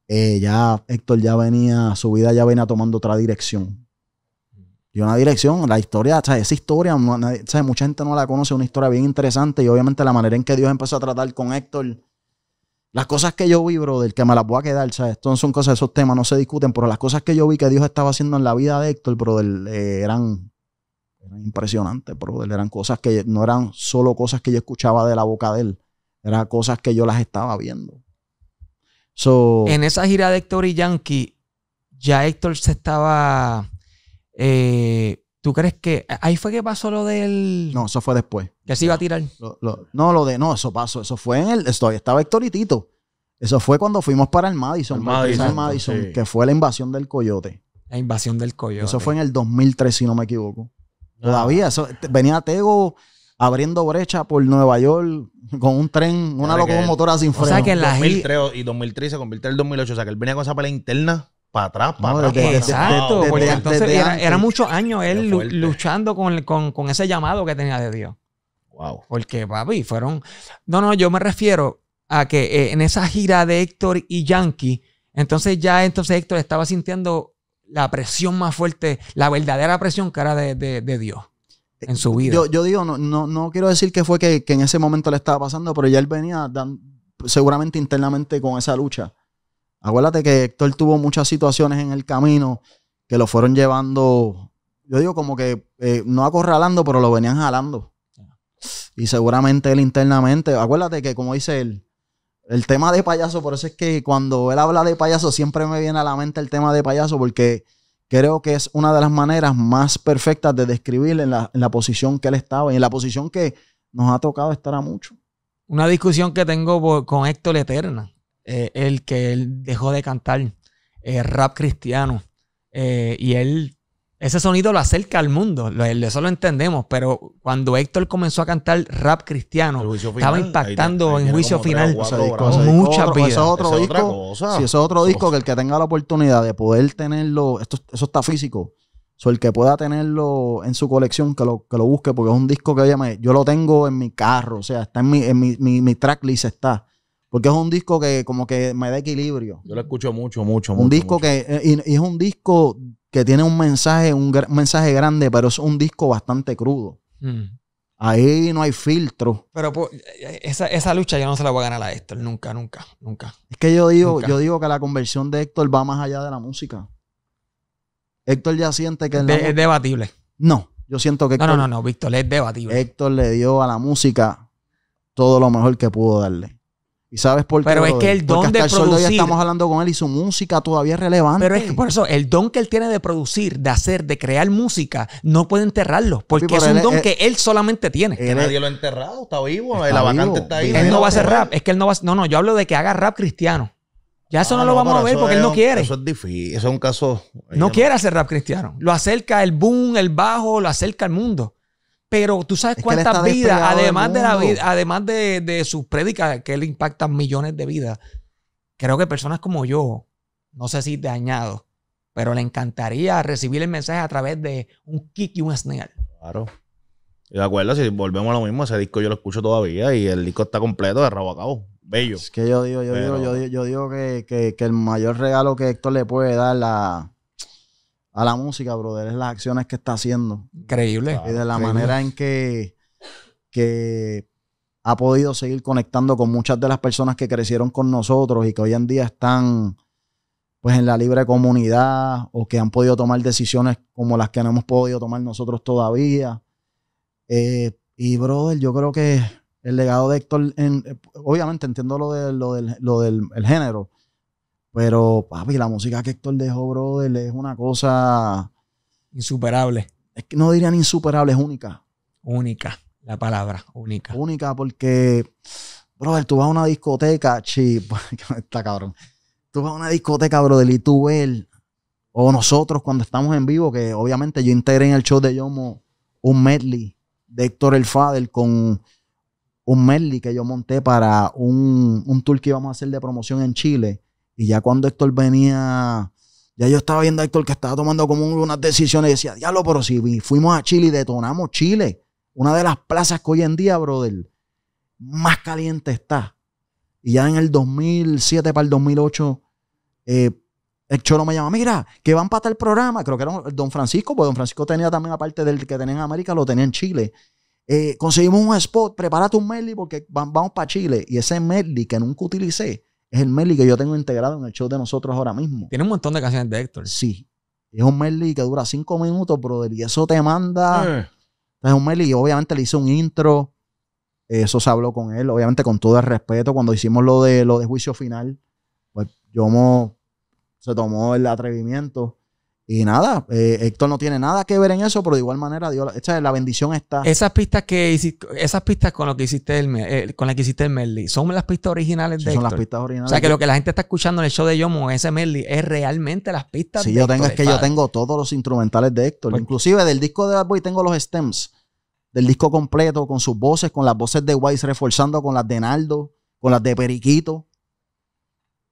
eh, ya Héctor ya venía, su vida ya venía tomando otra dirección. Y una dirección, la historia, esa historia, mucha gente no la conoce, una historia bien interesante y obviamente la manera en que Dios empezó a tratar con Héctor las cosas que yo vi, brother, que me las voy a quedar, ¿sabes? son cosas, esos temas no se discuten, pero las cosas que yo vi que Dios estaba haciendo en la vida de Héctor, brother, eh, eran, eran impresionantes, brother. Eran cosas que no eran solo cosas que yo escuchaba de la boca de él, eran cosas que yo las estaba viendo. en esa gira de Héctor y Yankee, ya Héctor se estaba eh, ¿Tú crees que ahí fue que pasó lo del. No, eso fue después. Que se iba a tirar. no, lo de. No, eso pasó. Eso fue en el. Estoy, estaba Héctor y Tito. Eso fue cuando fuimos para el Madison. Madison, que fue la invasión del Coyote. La invasión del Coyote. Eso fue en el 2003, si no me equivoco. Todavía. Eso, venía Tego abriendo brecha por Nueva York con un tren, una locomotora sin freno. O sea que en la 2003 y 2013 se convirtió en el 2008. O sea que él venía con esa pelea interna para atrás, para exacto, entonces era, muchos años él luchando con, ese llamado que tenía de Dios. Wow. Porque, papi, fueron. No, no, yo me refiero a que eh, en esa gira de Héctor y Yankee, entonces ya entonces Héctor estaba sintiendo la presión más fuerte, la verdadera presión que era de, Dios en su vida. Yo, digo, no, no, quiero decir que fue que, en ese momento le estaba pasando, pero ya él venía seguramente internamente con esa lucha. Acuérdate que Héctor tuvo muchas situaciones en el camino que lo fueron llevando, yo digo como que eh, no acorralando, pero lo venían jalando. Y seguramente él internamente, acuérdate que como dice él, el tema de payaso, por eso es que cuando él habla de payaso siempre me viene a la mente el tema de payaso porque creo que es una de las maneras más perfectas de describirle en la, posición que él estaba y en la posición que nos ha tocado estar a mucho. Una discusión que tengo con Héctor Eterna eh, el que dejó de cantar eh, rap cristiano. Eh, y él, ese sonido lo acerca al mundo, eso lo entendemos, pero cuando Héctor comenzó a cantar rap cristiano, estaba impactando en juicio final muchas es otro disco, si es otro disco, que el que tenga la oportunidad de poder tenerlo, eso está físico. So, el que pueda tenerlo en su colección, que lo, que lo busque, porque es un disco que yo lo tengo en mi carro, o sea, está en mi, en mi, mi tracklist está. Porque es un disco que como que me da equilibrio. Yo lo escucho mucho, mucho, mucho. Un disco que eh, y, es un disco que tiene un mensaje, un, mensaje grande, pero es un disco bastante crudo. Mm. Ahí no hay filtro. Pero pues, esa, lucha yo no se la voy a ganar a Héctor, nunca, nunca, nunca. Es que yo digo, yo digo que la conversión de Héctor va más allá de la música. Héctor ya siente que... es debatible. No, yo siento que... no, no, no, no, Víctor, es debatible. Héctor le dio a la música todo lo mejor que pudo darle. ¿Y sabes por qué? Pero es que el don de producir. estamos hablando con él y su música todavía es relevante. Pero es que por eso, el don que él tiene de producir, de hacer, de crear música, no puede enterrarlo. Porque es un don eh, que él solamente tiene. nadie lo ha enterrado, está vivo, la vacante está ahí. Él no va a hacer rap. Es que él no va a. No, no, yo hablo de que haga rap cristiano. Ya eso ah, no, lo vamos a ver porque él no quiere. Eso es difícil, eso es un caso. No quiere hacer rap cristiano. Lo acerca el boom, el bajo, lo acerca al mundo. Pero tú sabes cuántas vidas, además de, la vida, además de, sus prédicas, que le impactan millones de vidas, creo que personas como yo, no sé si te añado, pero le encantaría recibir el mensaje a través de un kick y un snare. Claro. Y de acuerdo, si volvemos a lo mismo, ese disco yo lo escucho todavía y el disco está completo de rabo a cabo. Bello. Es que yo digo, yo digo, yo, digo, yo digo que, el mayor regalo que Héctor le puede dar a, a la música, brother, es las acciones que está haciendo. Increíble. Y de la manera en que, que ha podido seguir conectando con muchas de las personas que crecieron con nosotros y que hoy en día están pues en la libre comunidad o que han podido tomar decisiones como las que no hemos podido tomar nosotros todavía. Eh, y brother, yo creo que el legado de Héctor, obviamente entiendo lo, de, lo del, género, pero, papi, la música que Héctor dejó, brother, es una cosa. Insuperable. Es que no dirían insuperable, es única. Única, la palabra, única. Única, porque, brother, tú vas a una discoteca, chip, está cabrón. Tú vas a una discoteca, brother, y tú ves, o nosotros cuando estamos en vivo, que obviamente yo integré en el show de Yomo un medley de Héctor El Fader con un medley que yo monté para un tour que íbamos a hacer de promoción en Chile y ya cuando Héctor venía, ya yo estaba viendo a Héctor que estaba tomando como unas decisiones y decía, diablo, pero si fuimos a Chile y detonamos Chile, una de las plazas que hoy en día, brother, más caliente está. Y ya en el 2007 para el 2008, eh, el me llama, mira, que van para el programa. Creo que era Don Francisco, porque Don Francisco tenía también, aparte del que tenía en América, lo tenía en Chile. Eh, conseguimos un spot, prepárate un medley porque vamos para Chile. Y ese medley que nunca utilicé, es el Meli que yo tengo integrado en el show de nosotros ahora mismo. Tiene un montón de canciones de Héctor. Sí. Es un Meli que dura cinco minutos, brother, y eso te manda. Eh. Es un Meli y obviamente le hice un intro. Eso se habló con él, obviamente con todo el respeto. Cuando hicimos lo de, lo de juicio final, pues yo se tomó el atrevimiento y nada, eh, Héctor no tiene nada que ver en eso, pero de igual manera, Dios, esta, la bendición está. Esas pistas que esas pistas con lo que hiciste eh, con las que hiciste el Merly, son las pistas originales sí, de. Son las pistas originales. O sea que lo que la gente está escuchando en el show de Yomo, ese Merly, es realmente las pistas si de yo tengo, es que yo tengo todos los instrumentales de Héctor. Pues Inclusive del disco de Bad Boy tengo los stems. Del disco completo, con sus voces, con las voces de Wise reforzando con las de Naldo, con las de Periquito.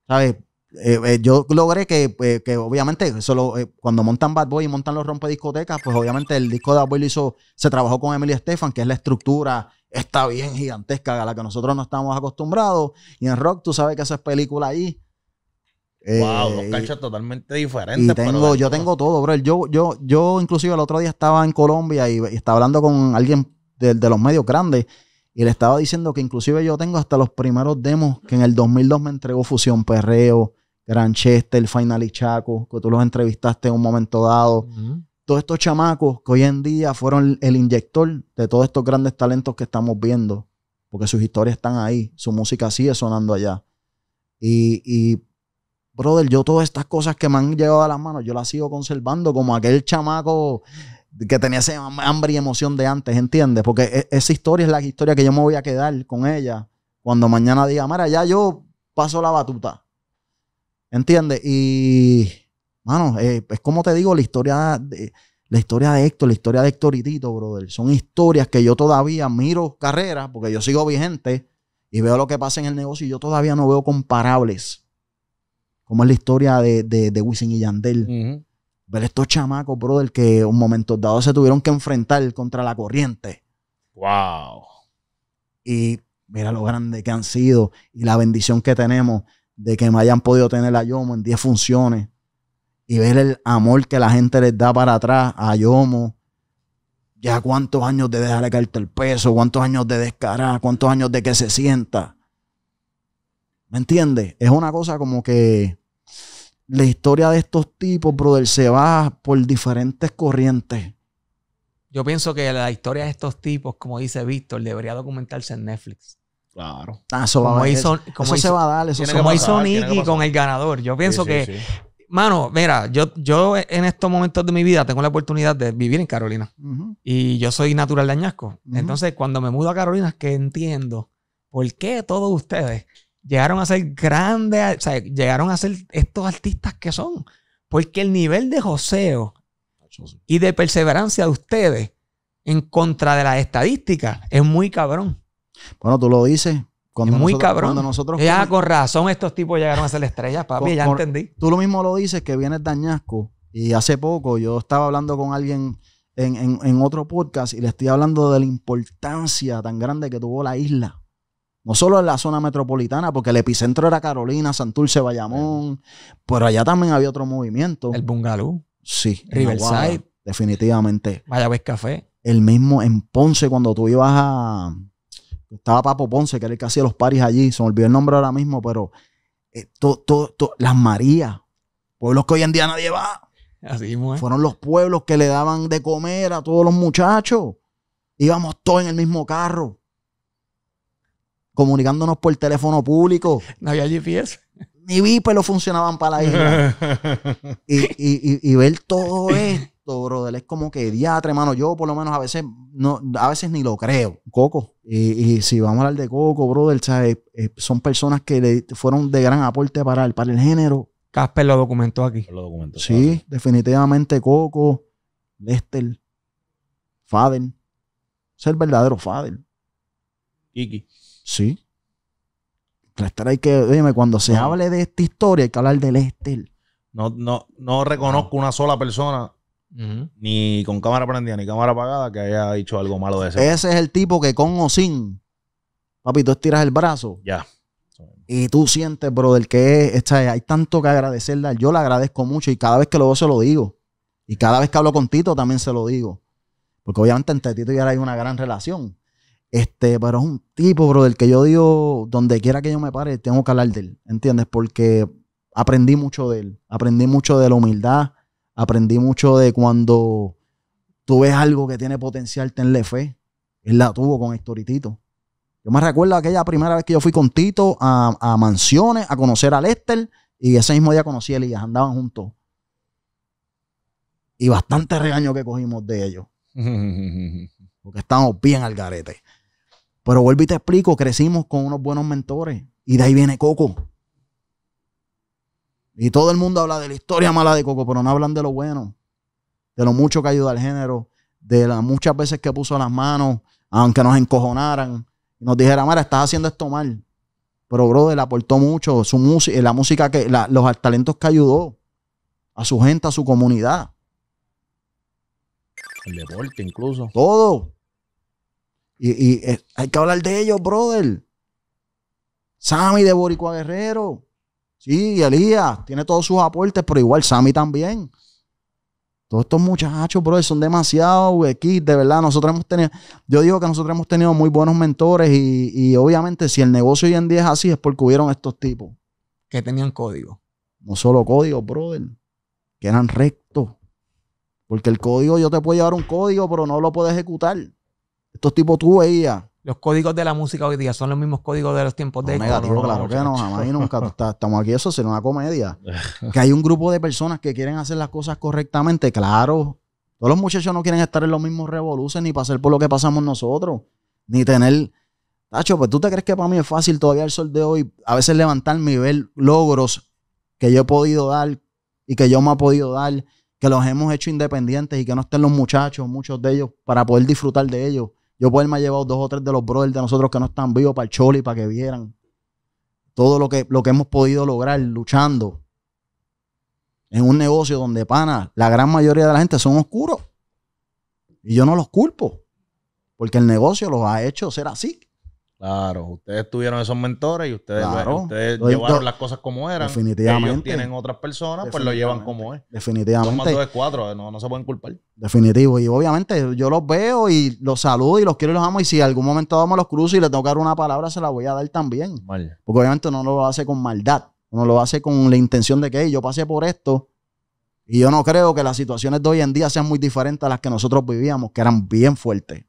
¿Sabes? Eh, eh, yo logré que, pues, obviamente, eh, cuando montan Bad Boy y montan los rompe discotecas pues obviamente el disco de Bad se trabajó con Emily Estefan, que es la estructura, está bien gigantesca, a la que nosotros no estamos acostumbrados. Y en rock, tú sabes que esa es película ahí. wow, dos canchas totalmente diferentes. tengo, yo tengo todo, bro. Yo, yo, yo, inclusive el otro día estaba en Colombia y, estaba hablando con alguien de los medios grandes y le estaba diciendo que inclusive yo tengo hasta los primeros demos que en el 2002 me entregó Fusión Perreo, Gran Chester, Final y Chaco, que tú los entrevistaste en un momento dado. Todos estos chamacos que hoy en día fueron el inyector de todos estos grandes talentos que estamos viendo, porque sus historias están ahí, su música sigue sonando allá. Y, y brother, yo todas estas cosas que me han llegado a las manos, yo las sigo conservando como aquel chamaco que tenía ese hambre y emoción de antes, ¿entiendes? Porque e, esa historia es la historia que yo me voy a quedar con ella cuando mañana diga, mira, ya yo paso la batuta. ¿Entiendes? Y, mano, eh, es como te digo, la historia, de, la historia de Héctor, la historia de Héctor y Tito, brother, son historias que yo todavía miro carreras, porque yo sigo vigente y veo lo que pasa en el negocio y yo todavía no veo comparables. Como es la historia de, de, y Yandel ver estos chamacos, brother, que en momento dado se tuvieron que enfrentar contra la corriente. ¡Wow! Y mira lo grande que han sido y la bendición que tenemos de que me hayan podido tener a Yomo en 10 funciones y ver el amor que la gente les da para atrás a Yomo. Ya cuántos años de dejarle caer el peso, cuántos años de descarar, cuántos años de que se sienta. ¿Me entiendes? Es una cosa como que la historia de estos tipos, brother, se va por diferentes corrientes. Yo pienso que la historia de estos tipos, como dice Víctor, debería documentarse en Netflix. Claro. Ah, como hizo, se va a dar. como hizo Nicky con el ganador. Yo pienso que, mano, mira, yo, yo en estos momentos de mi vida tengo la oportunidad de vivir en Carolina. Y yo soy natural de Añasco. Entonces, cuando me mudo a Carolina, es que entiendo por qué todos ustedes llegaron a ser grandes, o sea, llegaron a ser estos artistas que son. Porque el nivel de joseo y de perseverancia de ustedes en contra de las estadísticas es muy cabrón. Bueno, tú lo dices. Cuando es muy cabrón. ya con razón estos tipos llegaron a ser estrellas, papi, ya entendí. Tú lo mismo lo dices, que vienes dañasco. Y hace poco yo estaba hablando con alguien en otro podcast y le estoy hablando de la importancia tan grande que tuvo la isla no solo en la zona metropolitana, porque el epicentro era Carolina, Santurce, Bayamón, pero allá también había otro movimiento. El Bungalú. Sí. Riverside. Aguada, definitivamente. vez Café. El mismo en Ponce, cuando tú ibas a... Estaba Papo Ponce, que era el que hacía los paris allí, se me olvidó el nombre ahora mismo, pero eh, las Marías, pueblos que hoy en día nadie va. Así, Fueron los pueblos que le daban de comer a todos los muchachos. Íbamos todos en el mismo carro comunicándonos por teléfono público. No había GPS. Ni VIP lo funcionaban para la y, y, y, y, ver todo esto, brother, es como que diatre, hermano. Yo por lo menos a veces no, a veces ni lo creo. Coco. Y, si vamos a hablar de Coco, brother, eh, son personas que le fueron de gran aporte para el, para el género. Casper lo documentó aquí. Lo sí, definitivamente Coco, Lester, Faden. el verdadero Faden. Iki. Sí. estar que, dime, cuando se hable de esta historia hay que hablar del Lester. No, no, reconozco una sola persona, ni con cámara prendida, ni cámara apagada, que haya dicho algo malo de ese. Ese es el tipo que con o sin, papi, tú estiras el brazo. Ya. Y tú sientes, del que está, hay tanto que agradecerle. Yo le agradezco mucho y cada vez que lo veo se lo digo. Y cada vez que hablo con Tito también se lo digo. Porque obviamente entre Tito y ahora hay una gran relación. Este, pero es un tipo, bro, del que yo digo, donde quiera que yo me pare, tengo que hablar de él, ¿entiendes? Porque aprendí mucho de él, aprendí mucho de la humildad, aprendí mucho de cuando tú ves algo que tiene potencial, tenle fe. Él la tuvo con Héctor Yo me recuerdo aquella primera vez que yo fui con Tito a, Mansiones a conocer a Lester y ese mismo día conocí a Elías, andaban juntos. Y bastante regaño que cogimos de ellos. Porque estábamos bien al garete. Pero vuelvo y te explico, crecimos con unos buenos mentores. Y de ahí viene Coco. Y todo el mundo habla de la historia mala de Coco, pero no hablan de lo bueno, de lo mucho que ayudó al género, de las muchas veces que puso las manos, aunque nos encojonaran, y nos dijeran, Mara, estás haciendo esto mal. Pero, brother, le aportó mucho su música, la música que, los talentos que ayudó a su gente, a su comunidad. El deporte, incluso. Todo. Y, eh, hay que hablar de ellos, brother. Sammy de Boricua Guerrero. Sí, Elías tiene todos sus aportes, pero igual Sami también. Todos estos muchachos, brother, son demasiado aquí, de verdad. Nosotros hemos tenido, yo digo que nosotros hemos tenido muy buenos mentores y, y obviamente si el negocio hoy en día es así es porque hubieron estos tipos. Que tenían código. No solo código, brother, que eran rectos. Porque el código, yo te puedo llevar un código, pero no lo puedo ejecutar. Estos tipos tú veías. Los códigos de la música hoy día son los mismos códigos de los tiempos de. Negativo, no, claro que no, jamás y nunca. estamos aquí, eso será una comedia. que hay un grupo de personas que quieren hacer las cosas correctamente, claro. Todos los muchachos no quieren estar en los mismos revoluciones ni pasar por lo que pasamos nosotros, ni tener. Tacho, pues tú te crees que para mí es fácil todavía el sol de hoy, a veces levantarme y ver logros que yo he podido dar y que yo me he podido dar, que los hemos hecho independientes y que no estén los muchachos, muchos de ellos, para poder disfrutar de ellos. Yo por él me llevado dos o tres de los brothers de nosotros que no están vivos para el Choli, para que vieran todo lo que, lo que hemos podido lograr luchando en un negocio donde, pana, la gran mayoría de la gente son oscuros. Y yo no los culpo, porque el negocio los ha hecho ser así. Claro, ustedes tuvieron esos mentores y ustedes, llevaron las cosas como eran. Definitivamente. Ellos tienen otras personas, pues lo llevan como es. Definitivamente. Dos más dos de cuatro, eh, no, se pueden culpar. Definitivo. Y obviamente yo los veo y los saludo y los quiero y los amo. Y si algún momento vamos a los cruces y le tengo dar una palabra, se la voy a dar también. Porque obviamente no lo hace con maldad. Uno lo hace con la intención de que yo pasé por esto. Y yo no creo que las situaciones de hoy en día sean muy diferentes a las que nosotros vivíamos, que eran bien fuertes.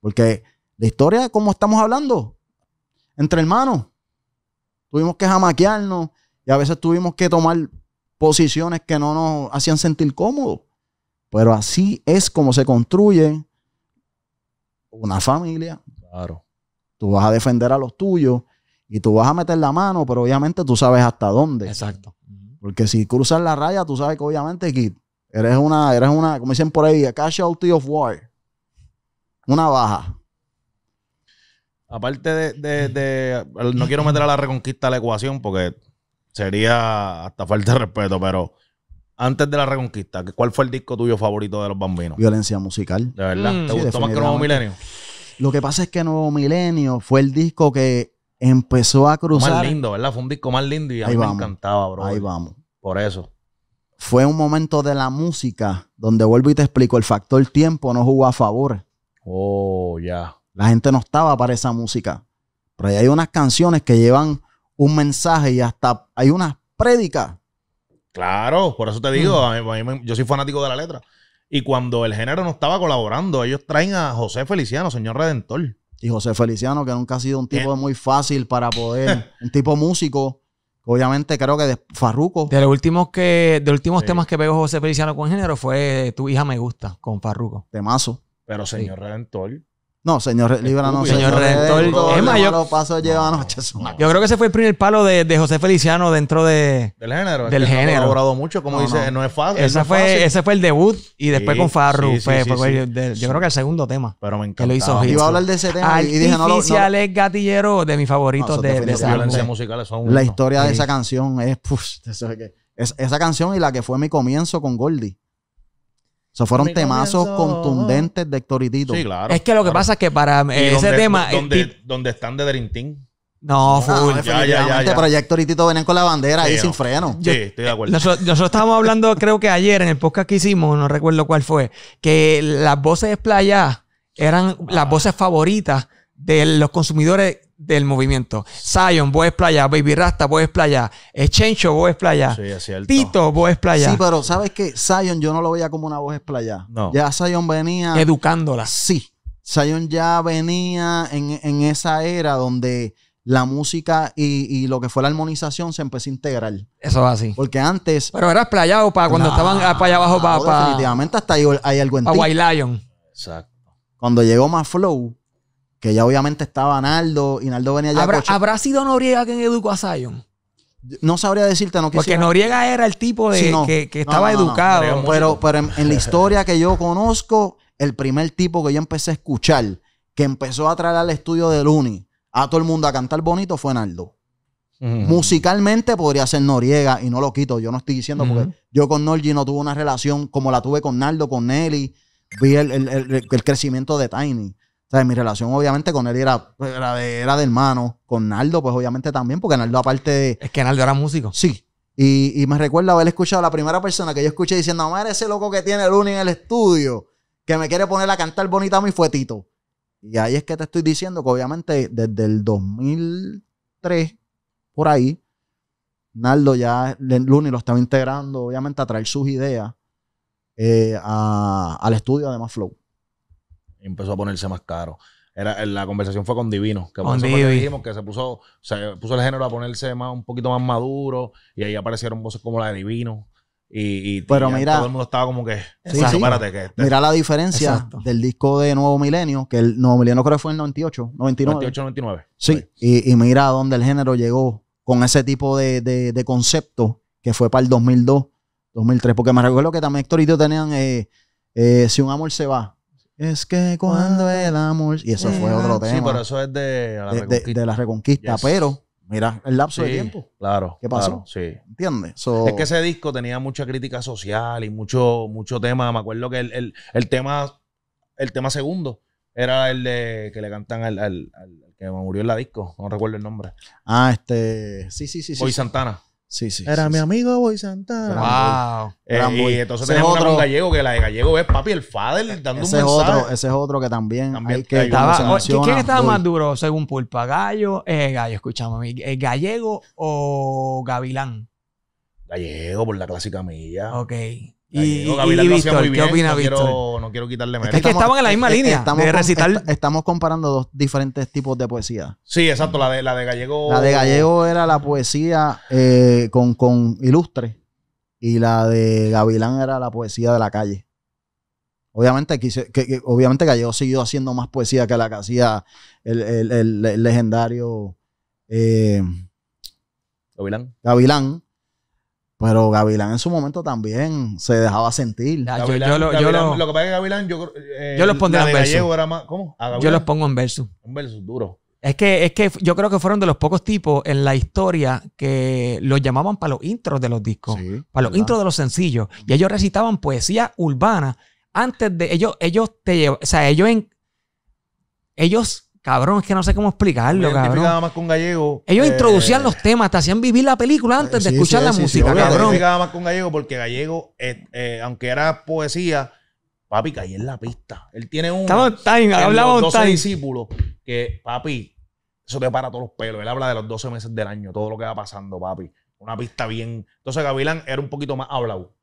Porque la historia, como estamos hablando, entre hermanos. Tuvimos que jamaquearnos y a veces tuvimos que tomar posiciones que no nos hacían sentir cómodos. Pero así es como se construye una familia. Claro. Tú vas a defender a los tuyos y tú vas a meter la mano, pero obviamente tú sabes hasta dónde. Exacto. Porque si cruzas la raya, tú sabes que obviamente eres una, eres una, como dicen por ahí, a casualty of war. Una baja. Aparte de, No quiero meter a la reconquista a la ecuación porque sería hasta falta de respeto, pero antes de la reconquista, ¿cuál fue el disco tuyo favorito de los bambinos? Violencia musical. De verdad. ¿Te mm. gustó más que Nuevo Milenio? Lo que pasa es que Nuevo Milenio fue el disco que empezó a cruzar. Más lindo, ¿verdad? Fue un disco más lindo y a ahí mí me encantaba, bro. Ahí vamos. Por eso. Fue un momento de la música donde vuelvo y te explico, el factor tiempo no jugó a favor. Oh, ya. La gente no estaba para esa música. Pero hay unas canciones que llevan un mensaje y hasta hay unas prédicas. Claro, por eso te digo, mm. yo soy fanático de la letra. Y cuando el género no estaba colaborando, ellos traen a José Feliciano, señor Redentor. Y José Feliciano, que nunca ha sido un tipo muy fácil para poder, un tipo músico. Obviamente creo que de Farruco. De los últimos, que, de últimos temas que veo José Feliciano con género fue Tu hija me gusta, con Farruco. Temazo. Pero señor Redentor, no, señor líbranos, no señor Redentor. Es mayor. yo, paso lleva no, yo creo que ese fue el primer palo de, de José Feliciano dentro de, del género. Del género. Ha colaborado mucho, como no, dice, no. es fácil. Ese, fue, ese fue el debut y después con Farru. yo creo que el segundo tema. Pero me encantó. Iba a hablar de ese tema y dije, no lo, es gatillero de mis favoritos de, de violencia musical. Son La historia de esa canción es, es, esa canción y la que fue mi comienzo con Goldie o fueron temazos contundentes de Héctor Sí, claro. Es que lo que pasa es que para ese tema. Donde, están de Dream No, full. ya, ya, ya, pero ya venían con la bandera ahí sin freno. sí, estoy de acuerdo. Nosotros, estábamos hablando, creo que ayer en el podcast que hicimos, no recuerdo cuál fue, que las voces de playa eran las ah. voces favoritas de los consumidores del movimiento. Zion, a Playa, Baby Rasta, a Playa, Echencho, voz Playa, sí, es Tito, Boes Playa. Sí, pero ¿sabes qué? Zion yo no lo veía como una voz Playa. No. Ya Zion venía... Educándola. Sí. Zion ya venía en, esa era donde la música y, lo que fue la armonización se empezó a integrar. Eso es así. Porque antes... Pero eras playado para cuando estaban ah, para allá abajo, para... definitivamente hasta ahí hay algo en ti. Para Lion. Exacto. Cuando llegó más flow, que ya obviamente estaba Naldo y Naldo venía ya. ¿Habrá, ¿habrá sido Noriega quien educó a Zion? No sabría decirte, no quisiera. Porque Noriega era el tipo de que, estaba educado. Pero, pero en, la historia que yo conozco, el primer tipo que yo empecé a escuchar, que empezó a traer al estudio de Luni a todo el mundo a cantar bonito, fue Naldo. Musicalmente podría ser Noriega y no lo quito. Yo no estoy diciendo porque yo con Norgi no tuve una relación como la tuve con Naldo, con Nelly. Vi el crecimiento de Tiny. O sea, mi relación obviamente con él era, era, de, hermano. Con Naldo, pues obviamente también, porque Naldo aparte Es que Naldo era músico. Sí. Y, me recuerdo haber escuchado a la primera persona que yo escuché diciendo, madre, ese loco que tiene Luni en el estudio, que me quiere poner a cantar bonita mi fuetito. Y ahí es que te estoy diciendo que obviamente desde el 2003, por ahí, Naldo ya, Luni lo estaba integrando, obviamente, a traer sus ideas eh, al estudio de Más Flow empezó a ponerse más caro. Era, la conversación fue con Divino, que, Divino. dijimos que se puso, se puso el género a ponerse más, un poquito más maduro, y ahí aparecieron voces como la de Divino. Y, Pero mira, todo el mundo estaba como que. Sí, que este Mira la diferencia del disco de Nuevo Milenio, que el Nuevo Milenio creo que fue en 98, 99. 98, 99. Sí, Y, y, mira dónde el género llegó con ese tipo de, concepto que fue para el 2002, 2003. Porque me recuerdo que también Héctor y yo tenían eh, eh, Si un amor se va. Es que cuando el amor. Y eso fue otro tema. Sí, pero eso es de la de, Reconquista. la Reconquista. Pero, mira, el lapso de tiempo. Claro. ¿Qué pasó? sí. ¿Entiendes? es que ese disco tenía mucha crítica social y mucho, mucho tema. Me acuerdo que el, tema, el tema segundo era el de que le cantan al, al, que murió en la disco. No recuerdo el nombre. Ah, este. Sí, sí, sí. Hoy Santana. Sí, sí. Era mi amigo Boy Santana. Wow. y entonces tenemos otro, un gallego que la de gallego es papi, el Fader dando un mensaje. Otro, ese es otro que también. también hay que ¿Quién estaba más duro según Pulpa? ¿Gallo? Eh, gallo, eh, ¿Gallego o Gavilán? Gallego por la clásica mía. Ok. Y, y, ¿qué opina no no quiero quitarle mérito. Es que estaban en la misma línea estamos, comparando dos diferentes tipos de poesía. Sí, exacto. La de, la de Gallego... La de Gallego era la poesía eh, con, ilustre y la de Gavilán era la poesía de la calle. Obviamente, que, obviamente Gallego siguió haciendo más poesía que la que hacía el, legendario eh, Gavilán. Pero Gavilán en su momento también se dejaba sentir. yo, lo, que pasa es que Gavilán, yo, eh, los pondría en verso. Yo los pongo en verso. Un verso duro. Es que, es que yo creo que fueron de los pocos tipos en la historia que los llamaban para los intros de los discos, para los intros de los sencillos. Y ellos recitaban poesía urbana antes de ellos, ellos te llevan... o sea, ellos en, ellos Cabrón, es que no sé cómo explicarlo, cabrón. más con gallego. Ellos eh, introducían los temas, te hacían vivir la película antes de escuchar la música, cabrón. Me más con gallego porque gallego, eh, eh, aunque era poesía, papi, caí en la pista. Él tiene un. Estamos time, hablamos discípulos que, papi, eso te para todos los pelos. Él habla de los 12 meses del año, todo lo que va pasando, papi. Una pista bien. Entonces, Gavilán era un poquito más hablado.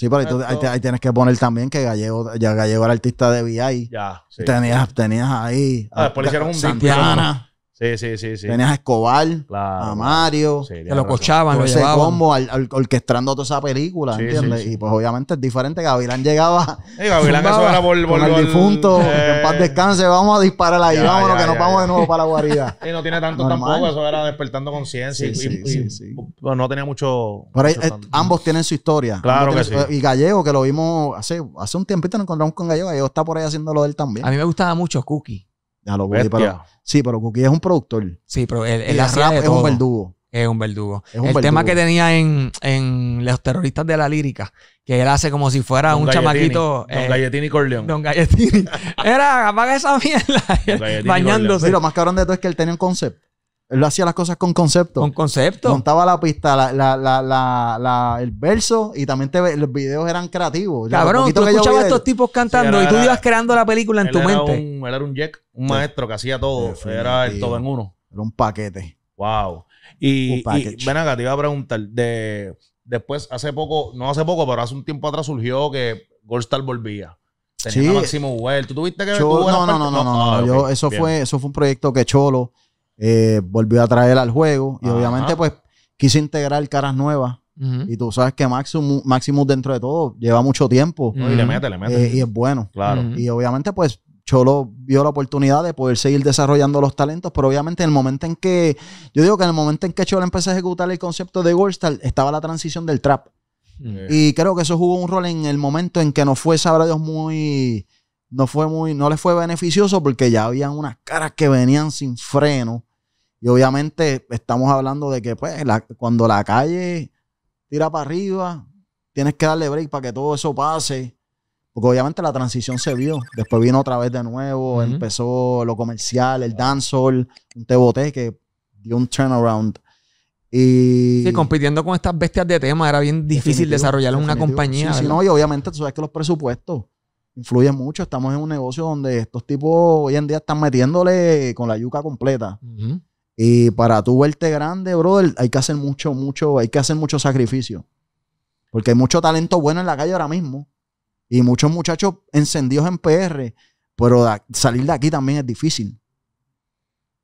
Sí, pero ahí, tienes que poner también que Gallego, ya Gallego era artista de VI. Ya, Tenías, tenías ahí. Ah, después hicieron un Santana. Sí, sí, sí, sí. Tenías a Escobar, a Mario. que lo cochaban, lo ese combo al, al, orquestando toda esa película, ¿entiendes? y pues obviamente es diferente. Gavilán llegaba. Y Gavilán eso era por, por el difunto. Que en paz descanse, vamos a disparar ahí, vamos, vámonos, que nos vamos de nuevo para la guarida. Y no tiene tanto tampoco, eso era despertando conciencia. y, y, sí. bueno, pues, no tenía mucho. Pero eh, ambos tienen su historia. Claro que sí. y Gallego, que lo vimos hace, hace un tiempito, nos encontramos con Gallego. Gallego está por ahí haciéndolo él también. A mí me gustaba mucho Cookie sí, pero Cookie es un productor. Sí, pero él, él es un verdugo. Es un verdugo. el tema que tenía en, Los Terroristas de la Lírica, que él hace como si fuera un chamaquito. Don eh, Galletini Corleón. Don Galletini. Era, apaga esa mierda. bañándose. Sí, lo más cabrón de todo es que él tenía un concepto. Él lo hacía las cosas con concepto. Con concepto. Montaba la pista, el verso y también te, los videos eran creativos. Cabrón, tú escuchabas a estos tipos cantando y tú ibas creando la película en tu mente. Un, él era un jack, un maestro que hacía todo. era el todo en uno. Era un paquete. Wow. Y, un y ven te iba a preguntar. De, después, hace poco, no hace poco, pero hace un tiempo atrás surgió que Goldstar volvía. Tenía Máximo ¿Tú tuviste que ver? no, no, no, ah, no, eso, fue, eso fue un proyecto que Cholo eh, volvió a traer al juego y obviamente pues quiso integrar caras nuevas. Y tú sabes que Maximus, dentro de todo lleva mucho tiempo. Y le mete, le mete. Eh, y es bueno. Claro. Y obviamente pues Cholo vio la oportunidad de poder seguir desarrollando los talentos, pero obviamente en el momento en que, yo digo que en el momento en que Cholo empezó a ejecutar el concepto de Goldstar, estaba la transición del trap. Mm. Y creo que eso jugó un rol en el momento en que no fue, sabrá Dios, muy, no fue muy, no le fue beneficioso porque ya habían unas caras que venían sin freno y obviamente estamos hablando de que pues, cuando la calle tira para arriba, tienes que darle break para que todo eso pase. Porque obviamente la transición se vio. Después vino otra vez de nuevo, empezó lo comercial, el dancehall, un tebote que dio un turnaround. Y sí, compitiendo con estas bestias de tema era bien difícil desarrollar una compañía. Sí, y obviamente tú sabes que los presupuestos influyen mucho. Estamos en un negocio donde estos tipos hoy en día están metiéndole con la yuca completa. Y para tu verte grande, brother, hay que hacer mucho, mucho, hay que hacer mucho sacrificio. Porque hay mucho talento bueno en la calle ahora mismo. Y muchos muchachos encendidos en PR. Pero salir de aquí también es difícil.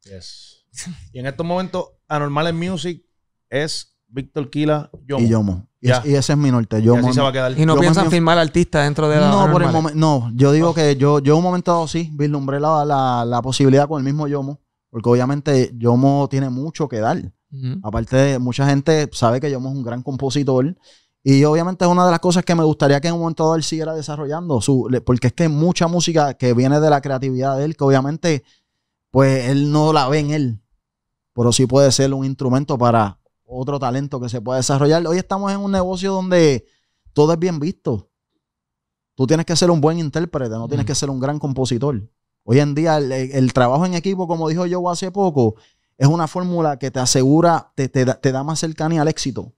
Yes. Y en estos momentos, Anormales Music es Víctor Quila, Y Yomo. Y, ese es mi norte. Yomo, y no piensan firmar artistas dentro de la No, por el momento. No, yo digo que yo, yo un momento dado sí vislumbré la posibilidad con el mismo Yomo. Porque obviamente Yomo tiene mucho que dar. Aparte, mucha gente sabe que Yomo es un gran compositor. Y obviamente es una de las cosas que me gustaría que en un momento dado él siguiera desarrollando. Su, porque es que mucha música que viene de la creatividad de él, que obviamente, pues él no la ve en él. Pero sí puede ser un instrumento para otro talento que se pueda desarrollar. Hoy estamos en un negocio donde todo es bien visto. Tú tienes que ser un buen intérprete, no tienes que ser un gran compositor. Hoy en día el, trabajo en equipo, como dijo yo hace poco, es una fórmula que te asegura, te, te, da más cercanía al éxito.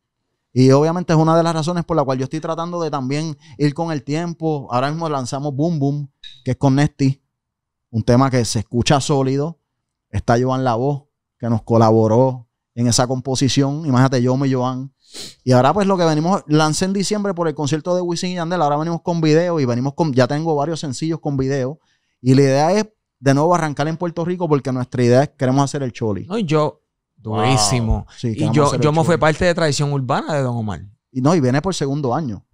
Y obviamente es una de las razones por la cual yo estoy tratando de también ir con el tiempo. Ahora mismo lanzamos Boom Boom, que es con Nesty, un tema que se escucha sólido. Está Joan La Voz, que nos colaboró en esa composición. Imagínate, yo y Joan. Y ahora, pues lo que venimos, lancé en diciembre por el concierto de Wisin y Yandel. Ahora venimos con video y venimos con, ya tengo varios sencillos con video. Y la idea es de nuevo arrancar en Puerto Rico porque nuestra idea es queremos hacer el choli. No, yo, durísimo. y yo, yo me fue parte de Tradición Urbana de Don Omar. Y no, y viene por segundo año.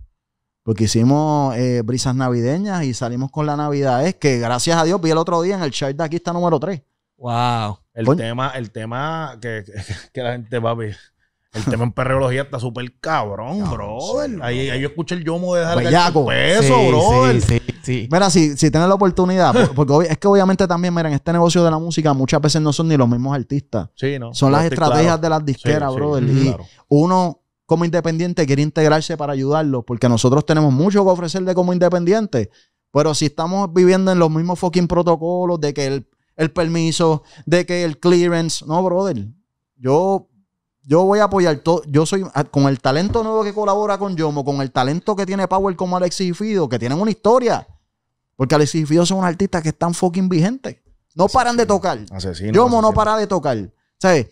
Porque hicimos eh, brisas navideñas y salimos con la Navidad. Es que gracias a Dios vi el otro día en el chart de aquí está número 3. Wow. El tema, el tema que, que la gente va a ver. El tema en perreología está súper cabrón, brother. ahí, ahí, yo escuché el yomo de dejar el peso, sí, brother. Mira, si, si tienes la oportunidad, porque es que obviamente también, mira, en este negocio de la música muchas veces no son ni los mismos artistas. Son las estrategias de las disqueras, brother. y uno como independiente quiere integrarse para ayudarlos, porque nosotros tenemos mucho que ofrecerle como independiente. Pero si estamos viviendo en los mismos fucking protocolos de que el, permiso, de que el clearance, no, brother. Yo yo voy a apoyar todo. Yo soy ah, con el talento nuevo que colabora con Yomo, con el talento que tiene Power como Alexis y Fido, que tienen una historia. Porque Alexis son son artista que están fucking vigente. No paran de tocar. Yomo no para de tocar. ¿Sabes?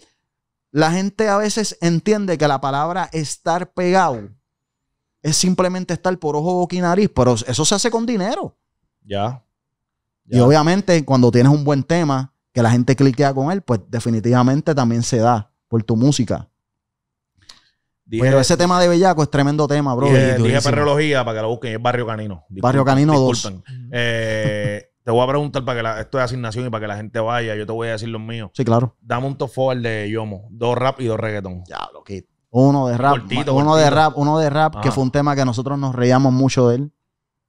La gente a veces entiende que la palabra estar pegado es simplemente estar por ojo, boca y nariz, pero eso se hace con dinero. ya. Y obviamente cuando tienes un buen tema, que la gente cliquea con él, pues definitivamente también se da por tu música. Pero ese tema de Bellaco es tremendo tema, bro. Dije, para que lo busquen. Es Barrio Canino. Barrio Canino 2. Eh, te voy a preguntar para que la, esto es asignación y para que la gente vaya. Yo te voy a decir los míos. Sí, claro. Dame un top al de Yomo. Dos rap y dos reggaeton. Ya, lo que. Uno de rap. uno de rap. Uno de rap, que fue un tema que nosotros nos reíamos mucho de él.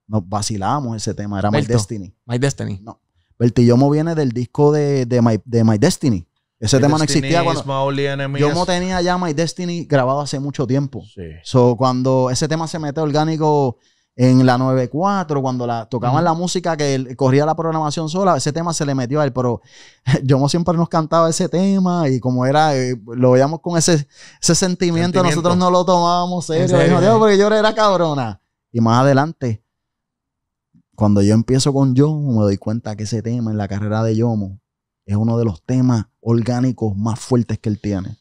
Nos vacilábamos ese tema. Era My Destiny. My Destiny. No. Bertillomo viene del disco de, My, de My Destiny. Ese tema no existía cuando. Yo tenía ya My Destiny grabado hace mucho tiempo. Sí. cuando ese tema se mete orgánico en la 94, cuando tocaban la música que corría la programación sola, ese tema se le metió a él, pero yo siempre nos cantaba ese tema y como era, eh, lo veíamos con ese, sentimiento, nosotros no lo tomábamos serio, porque yo era cabrona. Y más adelante, cuando yo empiezo con Yomo, me doy cuenta que ese tema en la carrera de Yomo es uno de los temas orgánicos más fuertes que él tiene.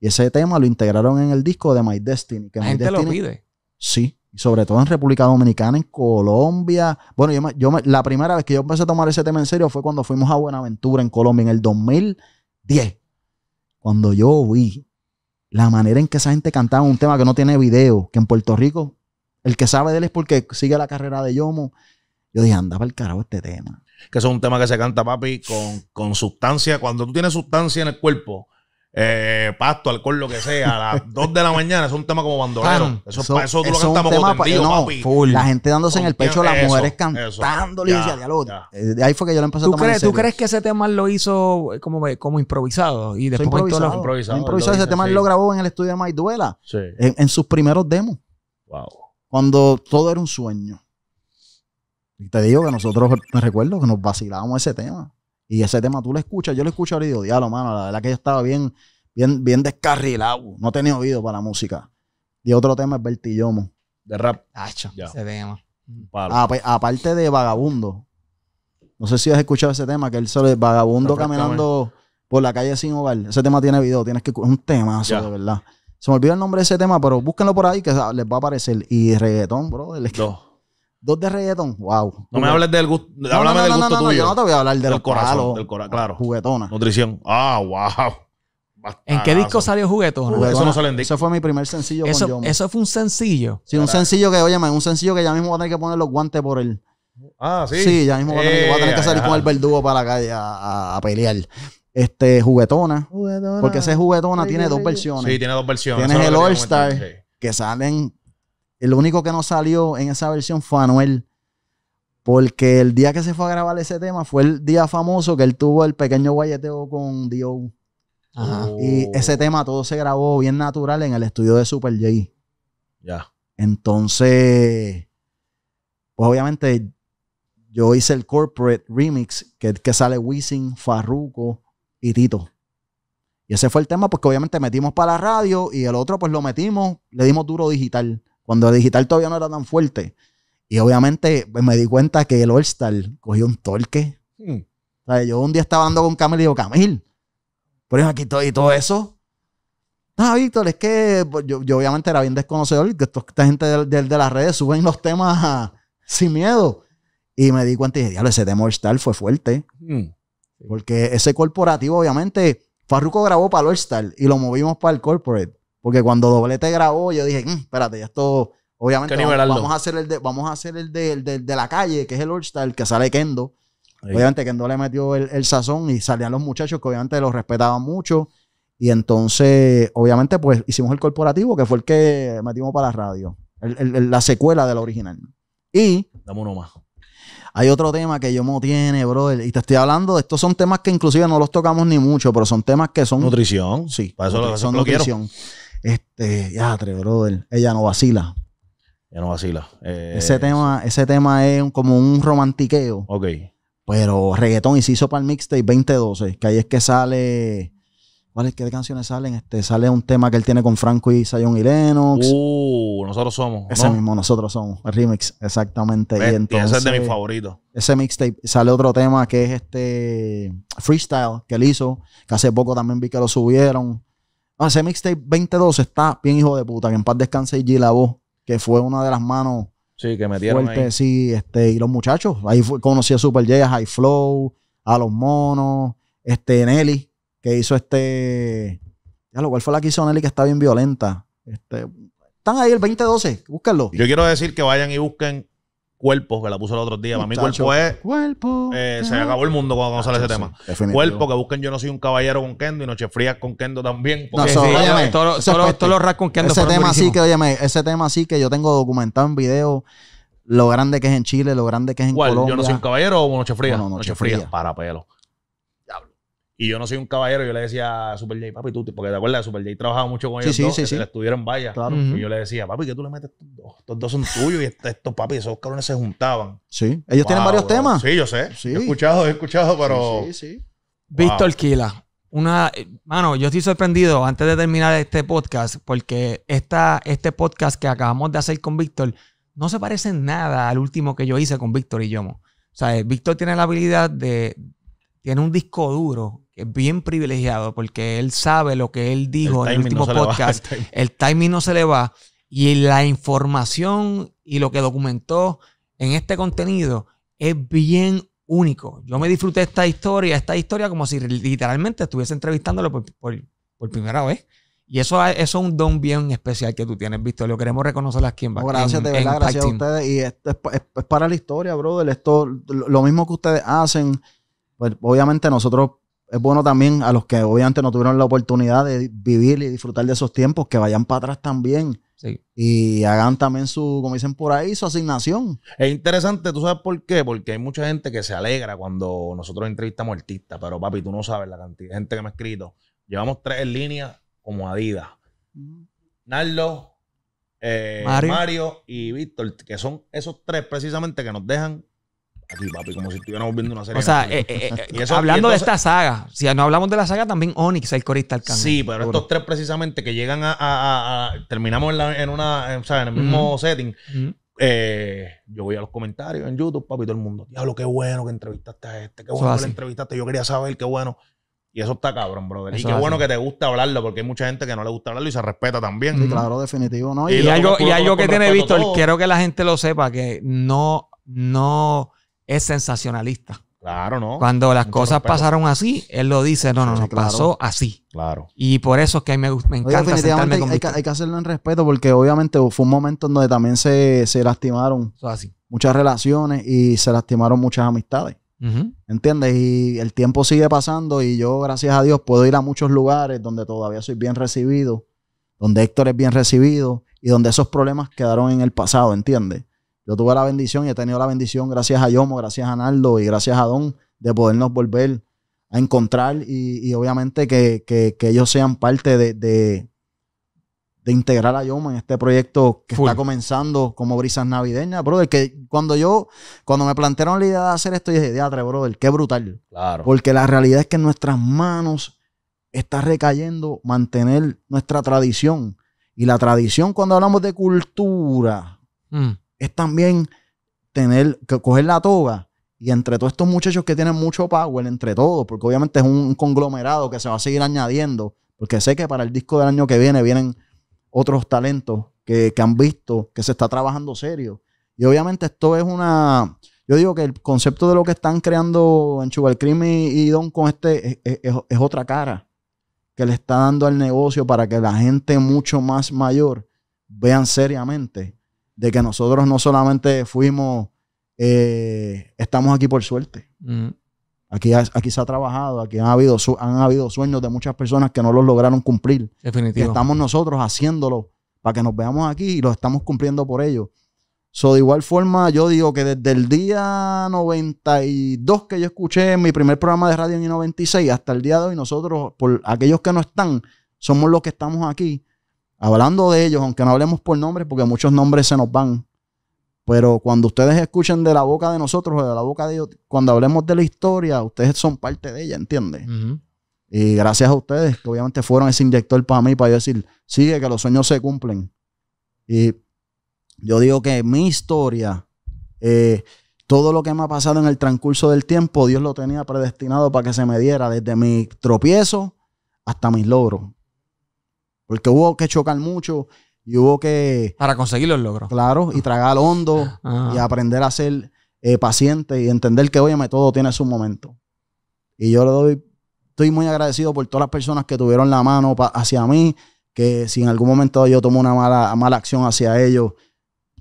Y ese tema lo integraron en el disco de My Destiny. Que La gente lo pide. Sí, y sobre todo en República Dominicana, en Colombia. Bueno, yo, la primera vez que yo empecé a tomar ese tema en serio fue cuando fuimos a Buenaventura en Colombia en el 2010. Cuando yo vi la manera en que esa gente cantaba un tema que no tiene video, que en Puerto Rico, el que sabe de él es porque sigue la carrera de Yomo. Yo dije, andaba el carajo este tema que eso es un tema que se canta, papi, con, sustancia. Cuando tú tienes sustancia en el cuerpo, eh, pasto, alcohol, lo que sea, a las 2 de la mañana, es un tema como bandolero. eso, eso, tú lo que como tendido, papi. La gente dándose en el pecho, las mujeres cantando, y diálogo. Eh, de ahí fue que yo lo empecé a tomar ¿Tú crees que ese tema lo hizo eh, como, como improvisado? Y después improvisado, improvisado, improvisado Ese tema lo grabó en el estudio de Maiduela. Sí. En, en sus primeros demos. Wow. Cuando todo era un sueño te digo que nosotros, me recuerdo que nos vacilábamos ese tema. Y ese tema tú lo escuchas, yo lo escucho ahora y diablo, mano, la verdad que yo estaba bien, bien, bien descarrilado. No tenía oído para la música. Y otro tema es Bertillomo. De rap. ese tema. Mm. Ah, pues, aparte de Vagabundo. No sé si has escuchado ese tema, que él sale Vagabundo caminando por la calle sin hogar. Ese tema tiene video, tienes que... Es un tema de verdad. Se me olvidó el nombre de ese tema, pero búsquenlo por ahí que les va a aparecer. Y reggaetón, bro. Dos de reggaetón, wow. No me hables del gusto. No, háblame no, no, del gusto tuyo. yo no te voy a hablar del corazón. corazón, claro. Juguetona. Nutrición. Ah, wow. ¿En qué disco salió Juguetona? Eso no sale en disco. Eso fue mi primer sencillo eso, con Eso fue un sencillo. Sí, un sencillo que, oye, un sencillo que ya mismo voy a tener que poner los guantes por él. Ah, sí. Sí, ya mismo voy a tener, que salir con el verdugo para la calle a, pelear este juguetona, juguetona, porque ese juguetona tiene dos versiones. Sí, tiene dos versiones. Tienes el All Star que salen el único que no salió en esa versión fue Anuel. Porque el día que se fue a grabar ese tema fue el día famoso que él tuvo el pequeño guayeteo con Dio. Y ese tema todo se grabó bien natural en el estudio de Super J. Ya. Entonces, pues obviamente yo hice el corporate remix que, que sale Wisin, Farruko y Tito. Y ese fue el tema, porque obviamente metimos para la radio y el otro pues lo metimos, le dimos duro digital. Cuando el digital todavía no era tan fuerte. Y obviamente pues, me di cuenta que el All-Star cogió un torque. Hmm. yo un día estaba andando con Camil y digo, Camil, pero aquí todo y todo eso. Ah, Víctor, es que pues, yo, obviamente era bien desconocedor, que esta gente de, las redes suben los temas sin miedo. Y me di cuenta y dije, diablo, ese tema All-Star fue fuerte. Hmm. Porque ese corporativo, obviamente, Farruko grabó para el All-Star y lo movimos para el corporate. Porque cuando Doblete grabó, yo dije, mm, espérate, ya esto, obviamente, vamos, a hacer el de, vamos a hacer el de, la calle, que es el All Star, que sale Kendo. Obviamente Kendo le metió el, sazón y salían los muchachos que obviamente los respetaban mucho. Y entonces, obviamente, pues hicimos el corporativo, que fue el que metimos para la radio. la secuela de la original. Y... Dame uno más. Hay otro tema que yo no tiene, brother. Y te estoy hablando de estos son temas que inclusive no los tocamos ni mucho, pero son temas que son... Nutrición. Sí. Para eso, lo nutrición. Este, ya, brother, ella no vacila. Ella no vacila. ese, eh, tema, ese tema es como un romantiqueo. Ok. Pero reggaetón y se hizo para el mixtape 2012, que ahí es que sale... ¿Cuáles qué canciones salen? Este, sale un tema que él tiene con Franco y Sayon y Lennox. Uh, nosotros somos. Ese mismo, nosotros somos. El remix, exactamente. entonces, ese es de mi favorito Ese mixtape. Sale otro tema que es este Freestyle que él hizo. Que hace poco también vi que lo subieron. No, ese mixtape 2012 está bien hijo de puta. Que en paz descanse y la voz, que fue una de las manos sí, que metieron fuertes. Sí, este, y los muchachos. Ahí conocí a Super J, a High Flow, a Los Monos, este, Nelly, que hizo este... Ya lo cual fue la que hizo Nelly, que está bien violenta. Este, están ahí el 2012, búsquenlo. Yo quiero decir que vayan y busquen Cuerpo, que la puso el otro día. Para mí, cuerpo es. Cuerpo. Eh, se acabó el mundo cuando, sale ese tema. Cuerpo, que busquen Yo no soy un caballero con Kendo y Noche Frías con Kendo también. no, sí, todos los rap con Kendo. Ese tema sí que, óyeme, ese tema sí que yo tengo documentado en video lo grande que es en Chile, lo grande que es en Colombia. Yo no soy un caballero o Noche Fría. no, noche, Para pelo. Y yo no soy un caballero, yo le decía a Super J, papi, tú, porque te acuerdas, Super J trabajaba mucho con ellos sí, dos, sí, se vallas. Claro. Y yo le decía, papi, que tú le metes estos dos, dos son tuyos y estos, papi, esos cabrones se juntaban. Sí, ellos tienen varios temas. Sí, yo sé. he escuchado, he escuchado, pero. Sí, sí. Víctor Kila. Una, eh, mano, yo estoy sorprendido antes de terminar este podcast, porque este podcast que acabamos de hacer con Víctor no se parece en nada al último que yo hice con Víctor y Yomo. O sea, eh, Víctor tiene la habilidad de, tiene un disco duro que es bien privilegiado porque él sabe lo que él dijo en el último podcast. El timing. no se le va. Y la información y lo que documentó en este contenido es bien único. Yo me disfruté esta historia, esta historia como si literalmente estuviese entrevistándolo por, por, primera vez. Y eso, es un don bien especial que tú tienes, Víctor. Lo queremos reconocer aquí en Gracias, de verdad, gracias a ustedes. Y esto es, para la historia, brother. Esto, lo mismo que ustedes hacen pues obviamente nosotros es bueno también a los que obviamente no tuvieron la oportunidad de vivir y disfrutar de esos tiempos, que vayan para atrás también. Sí. Y hagan también su, como dicen por ahí, su asignación. Es interesante, ¿tú sabes por qué? Porque hay mucha gente que se alegra cuando nosotros entrevistamos artistas, pero papi, tú no sabes la cantidad de gente que me ha escrito. Llevamos tres en línea como Adidas. Mm. Nardo, eh, Mario y Víctor, que son esos tres precisamente que nos dejan papi, como si estuviéramos viendo una serie. O sea, eh, eh, eh, hablando de esta saga, si no hablamos de la saga, también Onyx, el corista del Sí, pero estos tres precisamente que llegan a. terminamos en, una, o sea, en el mismo setting. yo voy a los comentarios en YouTube, papi, todo el mundo. Diablo, qué bueno que entrevistaste a este, qué bueno que lo entrevistaste. Yo quería saber, qué bueno. Y eso está cabrón, brother. y qué bueno que te gusta hablarlo, porque hay mucha gente que no le gusta hablarlo y se respeta también. Sí, claro, definitivo, ¿no? Y, hay algo, que tiene visto, quiero que la gente lo sepa, que no, no es sensacionalista. Claro, ¿no? Cuando las cosas pasaron así, él lo dice, no, no, no, pasó así. Claro. Y por eso es que me, encanta hay, con que, hay, que hacerlo en respeto porque obviamente fue un momento donde también se, lastimaron muchas relaciones y se lastimaron muchas amistades. ¿Entiendes? Y el tiempo sigue pasando y yo, gracias a Dios, puedo ir a muchos lugares donde todavía soy bien recibido, donde Héctor es bien recibido y donde esos problemas quedaron en el pasado, ¿entiendes? Yo tuve la bendición y he tenido la bendición, gracias a Yomo, gracias a Naldo y gracias a Don, de podernos volver a encontrar y, obviamente que, ellos sean parte de, de, integrar a Yomo en este proyecto que está comenzando como Brisas Navideñas, brother. Que cuando yo, cuando me plantearon la idea de hacer esto, yo dije, diatre, brother, qué brutal. Claro. Porque la realidad es que en nuestras manos está recayendo mantener nuestra tradición. Y la tradición, cuando hablamos de cultura, mm es también tener, que coger la toga y entre todos estos muchachos que tienen mucho power, entre todos, porque obviamente es un conglomerado que se va a seguir añadiendo, porque sé que para el disco del año que viene vienen otros talentos que, han visto que se está trabajando serio. Y obviamente esto es una... Yo digo que el concepto de lo que están creando en Sugar y, Don con este es otra cara que le está dando al negocio para que la gente mucho más mayor vean seriamente de que nosotros no solamente fuimos, eh, estamos aquí por suerte. Mm. Aquí, aquí se ha trabajado, aquí han habido, han habido sueños de muchas personas que no los lograron cumplir. Definitivo. estamos nosotros haciéndolo para que nos veamos aquí y los estamos cumpliendo por ellos. So, de igual forma, yo digo que desde el día 92 que yo escuché mi primer programa de radio en el 96 hasta el día de hoy, nosotros, por aquellos que no están, somos los que estamos aquí hablando de ellos, aunque no hablemos por nombres, porque muchos nombres se nos van, pero cuando ustedes escuchen de la boca de nosotros o de la boca de ellos, cuando hablemos de la historia, ustedes son parte de ella, ¿entiendes? Y gracias a ustedes, que obviamente fueron ese inyector para mí, para yo decir, sigue que los sueños se cumplen. Y yo digo que mi historia, eh, todo lo que me ha pasado en el transcurso del tiempo, Dios lo tenía predestinado para que se me diera desde mi tropiezo hasta mis logros. Porque hubo que chocar mucho y hubo que... Para conseguir los logros. Claro, y tragar hondo y aprender a ser eh, paciente y entender que, oye, todo tiene su momento. Y yo le doy, estoy muy agradecido por todas las personas que tuvieron la mano hacia mí, que si en algún momento yo tomo una mala, acción hacia ellos,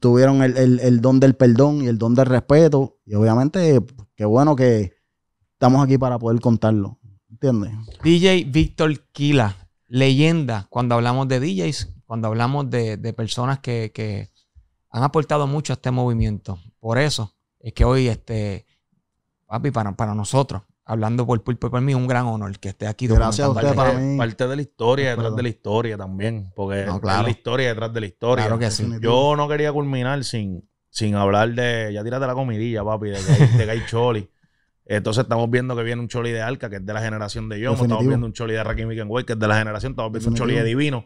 tuvieron el, el, don del perdón y el don del respeto. Y obviamente, qué bueno que estamos aquí para poder contarlo. ¿Entiendes? DJ Víctor Quila leyenda cuando hablamos de DJs, cuando hablamos de, personas que, han aportado mucho a este movimiento. Por eso es que hoy, este, papi, para, para nosotros, hablando por Pulpo, para mí es un gran honor que esté aquí. Gracias a Parte de la historia detrás de la historia también, porque la historia detrás de la historia. Claro que sí. Yo no quería culminar sin, sin hablar de, ya tírate la comidilla, papi, de, de Gay Choli. Entonces estamos viendo que viene un Choli de Alca, que es de la generación de Yomo. Estamos viendo un Choli de Rakim Way, que es de la generación. Estamos viendo un Choli de Divino.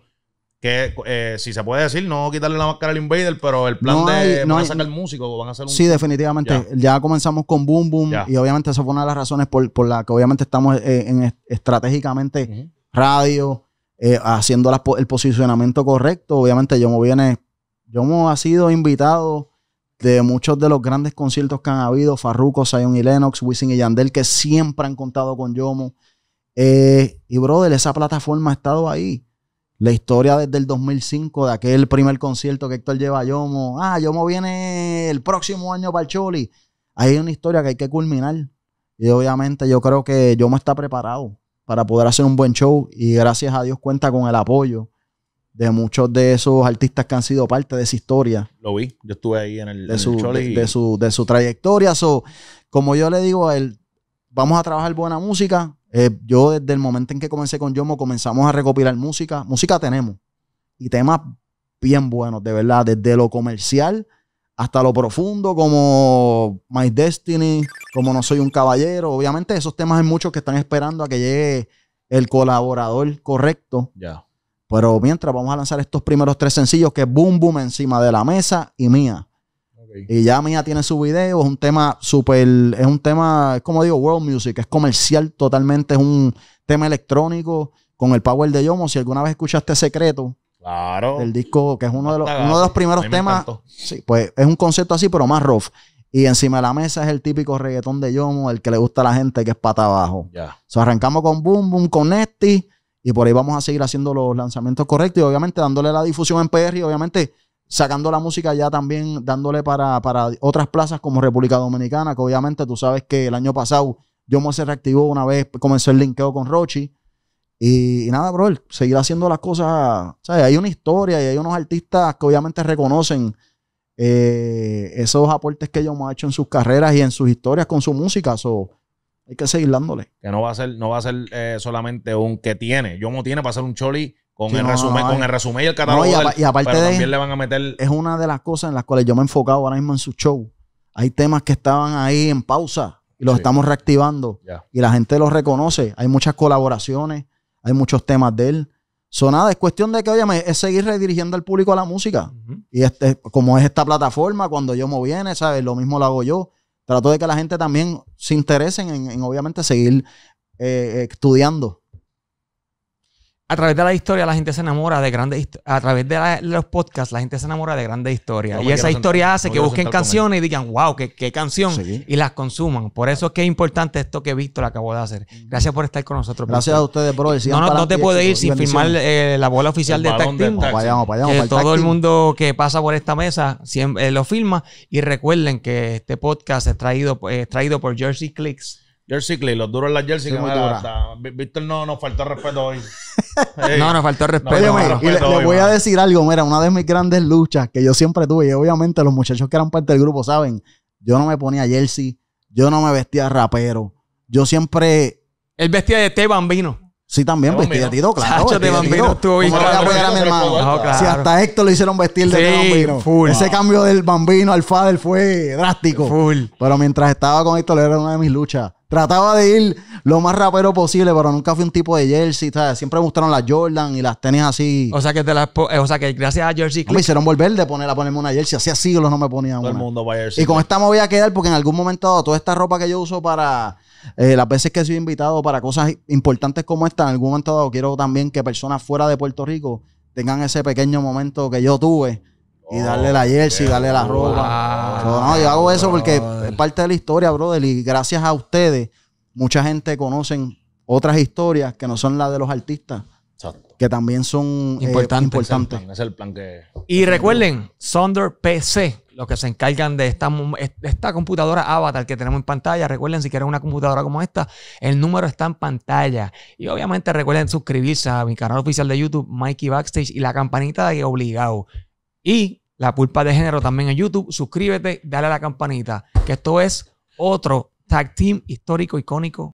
Que eh, si se puede decir, no quitarle la máscara al Invader, pero el plan de no van el a sacar van a hacer un. Sí, definitivamente. Ya, comenzamos con Boom Boom. Y obviamente esa fue una de las razones por, por la que obviamente estamos eh, en, estratégicamente radio, eh, haciendo el posicionamiento correcto. Obviamente, Yomo viene. Yomo ha sido invitado de muchos de los grandes conciertos que han habido, Farruko, Zion y Lennox, Wisin y Yandel, que siempre han contado con Yomo. Eh, y brother, esa plataforma ha estado ahí. La historia desde el 2005, de aquel primer concierto que Héctor lleva a Yomo. Ah, Yomo viene el próximo año para el Choli. Ahí hay una historia que hay que culminar. Y obviamente yo creo que Yomo está preparado para poder hacer un buen show y gracias a Dios cuenta con el apoyo de muchos de esos artistas que han sido parte de su historia. Lo vi, yo estuve ahí en el, de su, de, su, trayectoria. So, como yo le digo a él, vamos a trabajar buena música. Eh, yo desde el momento en que comencé con Yomo comenzamos a recopilar música. Música tenemos y temas bien buenos, de verdad, desde lo comercial hasta lo profundo, como My Destiny, como No Soy un Caballero. Obviamente esos temas hay muchos que están esperando a que llegue el colaborador correcto. Ya. Pero mientras vamos a lanzar estos primeros tres sencillos que Boom Boom encima de la mesa y Mía. Y ya Mía tiene su video, es un tema super... es un tema, como digo, world music, es comercial totalmente, es un tema electrónico con el power de Yomo. Si alguna vez escuchaste Secreto, claro. del disco, que es uno de los, los primeros temas, sí, pues es un concepto así, pero más rough. Y encima de la mesa es el típico reggaetón de Yomo, el que le gusta a la gente, que es pata abajo. Ya. So, arrancamos con Boom Boom, con Nesty. Y por ahí vamos a seguir haciendo los lanzamientos correctos y obviamente dándole la difusión en PR y obviamente sacando la música ya también, dándole para, otras plazas como República Dominicana, que obviamente tú sabes que el año pasado yo me se reactivó una vez, comenzó el linkeo con Rochi. Y, nada, bro, seguir haciendo las cosas. Hay una historia y hay unos artistas que obviamente reconocen eh, esos aportes que ellos han hecho en sus carreras y en sus historias con su música. Hay que seguir dándole. Que no va a ser, no va a ser eh, solamente un que tiene. yo no tiene para hacer un choli con, el, resumen, con el resumen y el catálogo. Y, aparte de, también le van a meter. Es una de las cosas en las cuales yo me he enfocado ahora mismo en su show. Hay temas que estaban ahí en pausa y los estamos reactivando. Y la gente los reconoce. Hay muchas colaboraciones, hay muchos temas de él. Sonada, es cuestión de que, oye, es seguir redirigiendo al público a la música. Y este, como es esta plataforma, cuando yo me viene, ¿sabes? Lo mismo lo hago yo trato de que la gente también se interese en, obviamente seguir eh, estudiando a través de la historia la gente se enamora de grandes a través de, los podcasts la gente se enamora de grandes historias y esa historia hace que busquen canciones y digan wow qué, canción y las consuman por eso es que es importante esto que Víctor acabó de hacer gracias por estar con nosotros gracias a ustedes bro no, no, te puedes ir sin firmar eh, la bola oficial de Tag todo el mundo que pasa por esta mesa siempre, eh, lo firma y recuerden que este podcast es traído, es traído por Jersey Clicks Jersey Clay, los duros en la jersey. que me Víctor no nos faltó respeto hoy. No, nos faltó respeto. le, voy a decir algo, mira, una de mis grandes luchas que yo siempre tuve, y obviamente los muchachos que eran parte del grupo saben, yo no me ponía jersey, yo no me vestía rapero, yo siempre, Él vestía de té bambino. Sí, también claro. de bambino claro. Si hasta Héctor lo hicieron vestir de, sí, bambino. Ese cambio del bambino al Fader fue drástico. Full. Pero mientras estaba con Héctor era una de mis luchas. Trataba de ir lo más rapero posible, pero nunca fui un tipo de jersey. Siempre me gustaron las Jordan y las tenis así. O sea que te las eh, o sea que gracias a Jersey Me hicieron volver de poner a ponerme una jersey. Hacía siglos no me ponía Todo mundo Y con esta me voy a quedar porque en algún momento toda esta ropa que yo uso para eh, las veces que soy invitado para cosas importantes como esta, en algún momento dado quiero también que personas fuera de Puerto Rico tengan ese pequeño momento que yo tuve y oh, darle la jersey, darle la ropa. no, yo hago eso porque es parte de la historia, brother. Y gracias a ustedes, mucha gente conocen otras historias que no son las de los artistas. Que también son eh, importantes. el Y recuerden, Sonder PC los que se encargan de esta, esta computadora avatar que tenemos en pantalla. Recuerden, si quieren una computadora como esta, el número está en pantalla. Y obviamente recuerden suscribirse a mi canal oficial de YouTube, Mikey Backstage, y la campanita de obligado. Y la pulpa de género también en YouTube. Suscríbete, dale a la campanita, que esto es otro tag team histórico, icónico.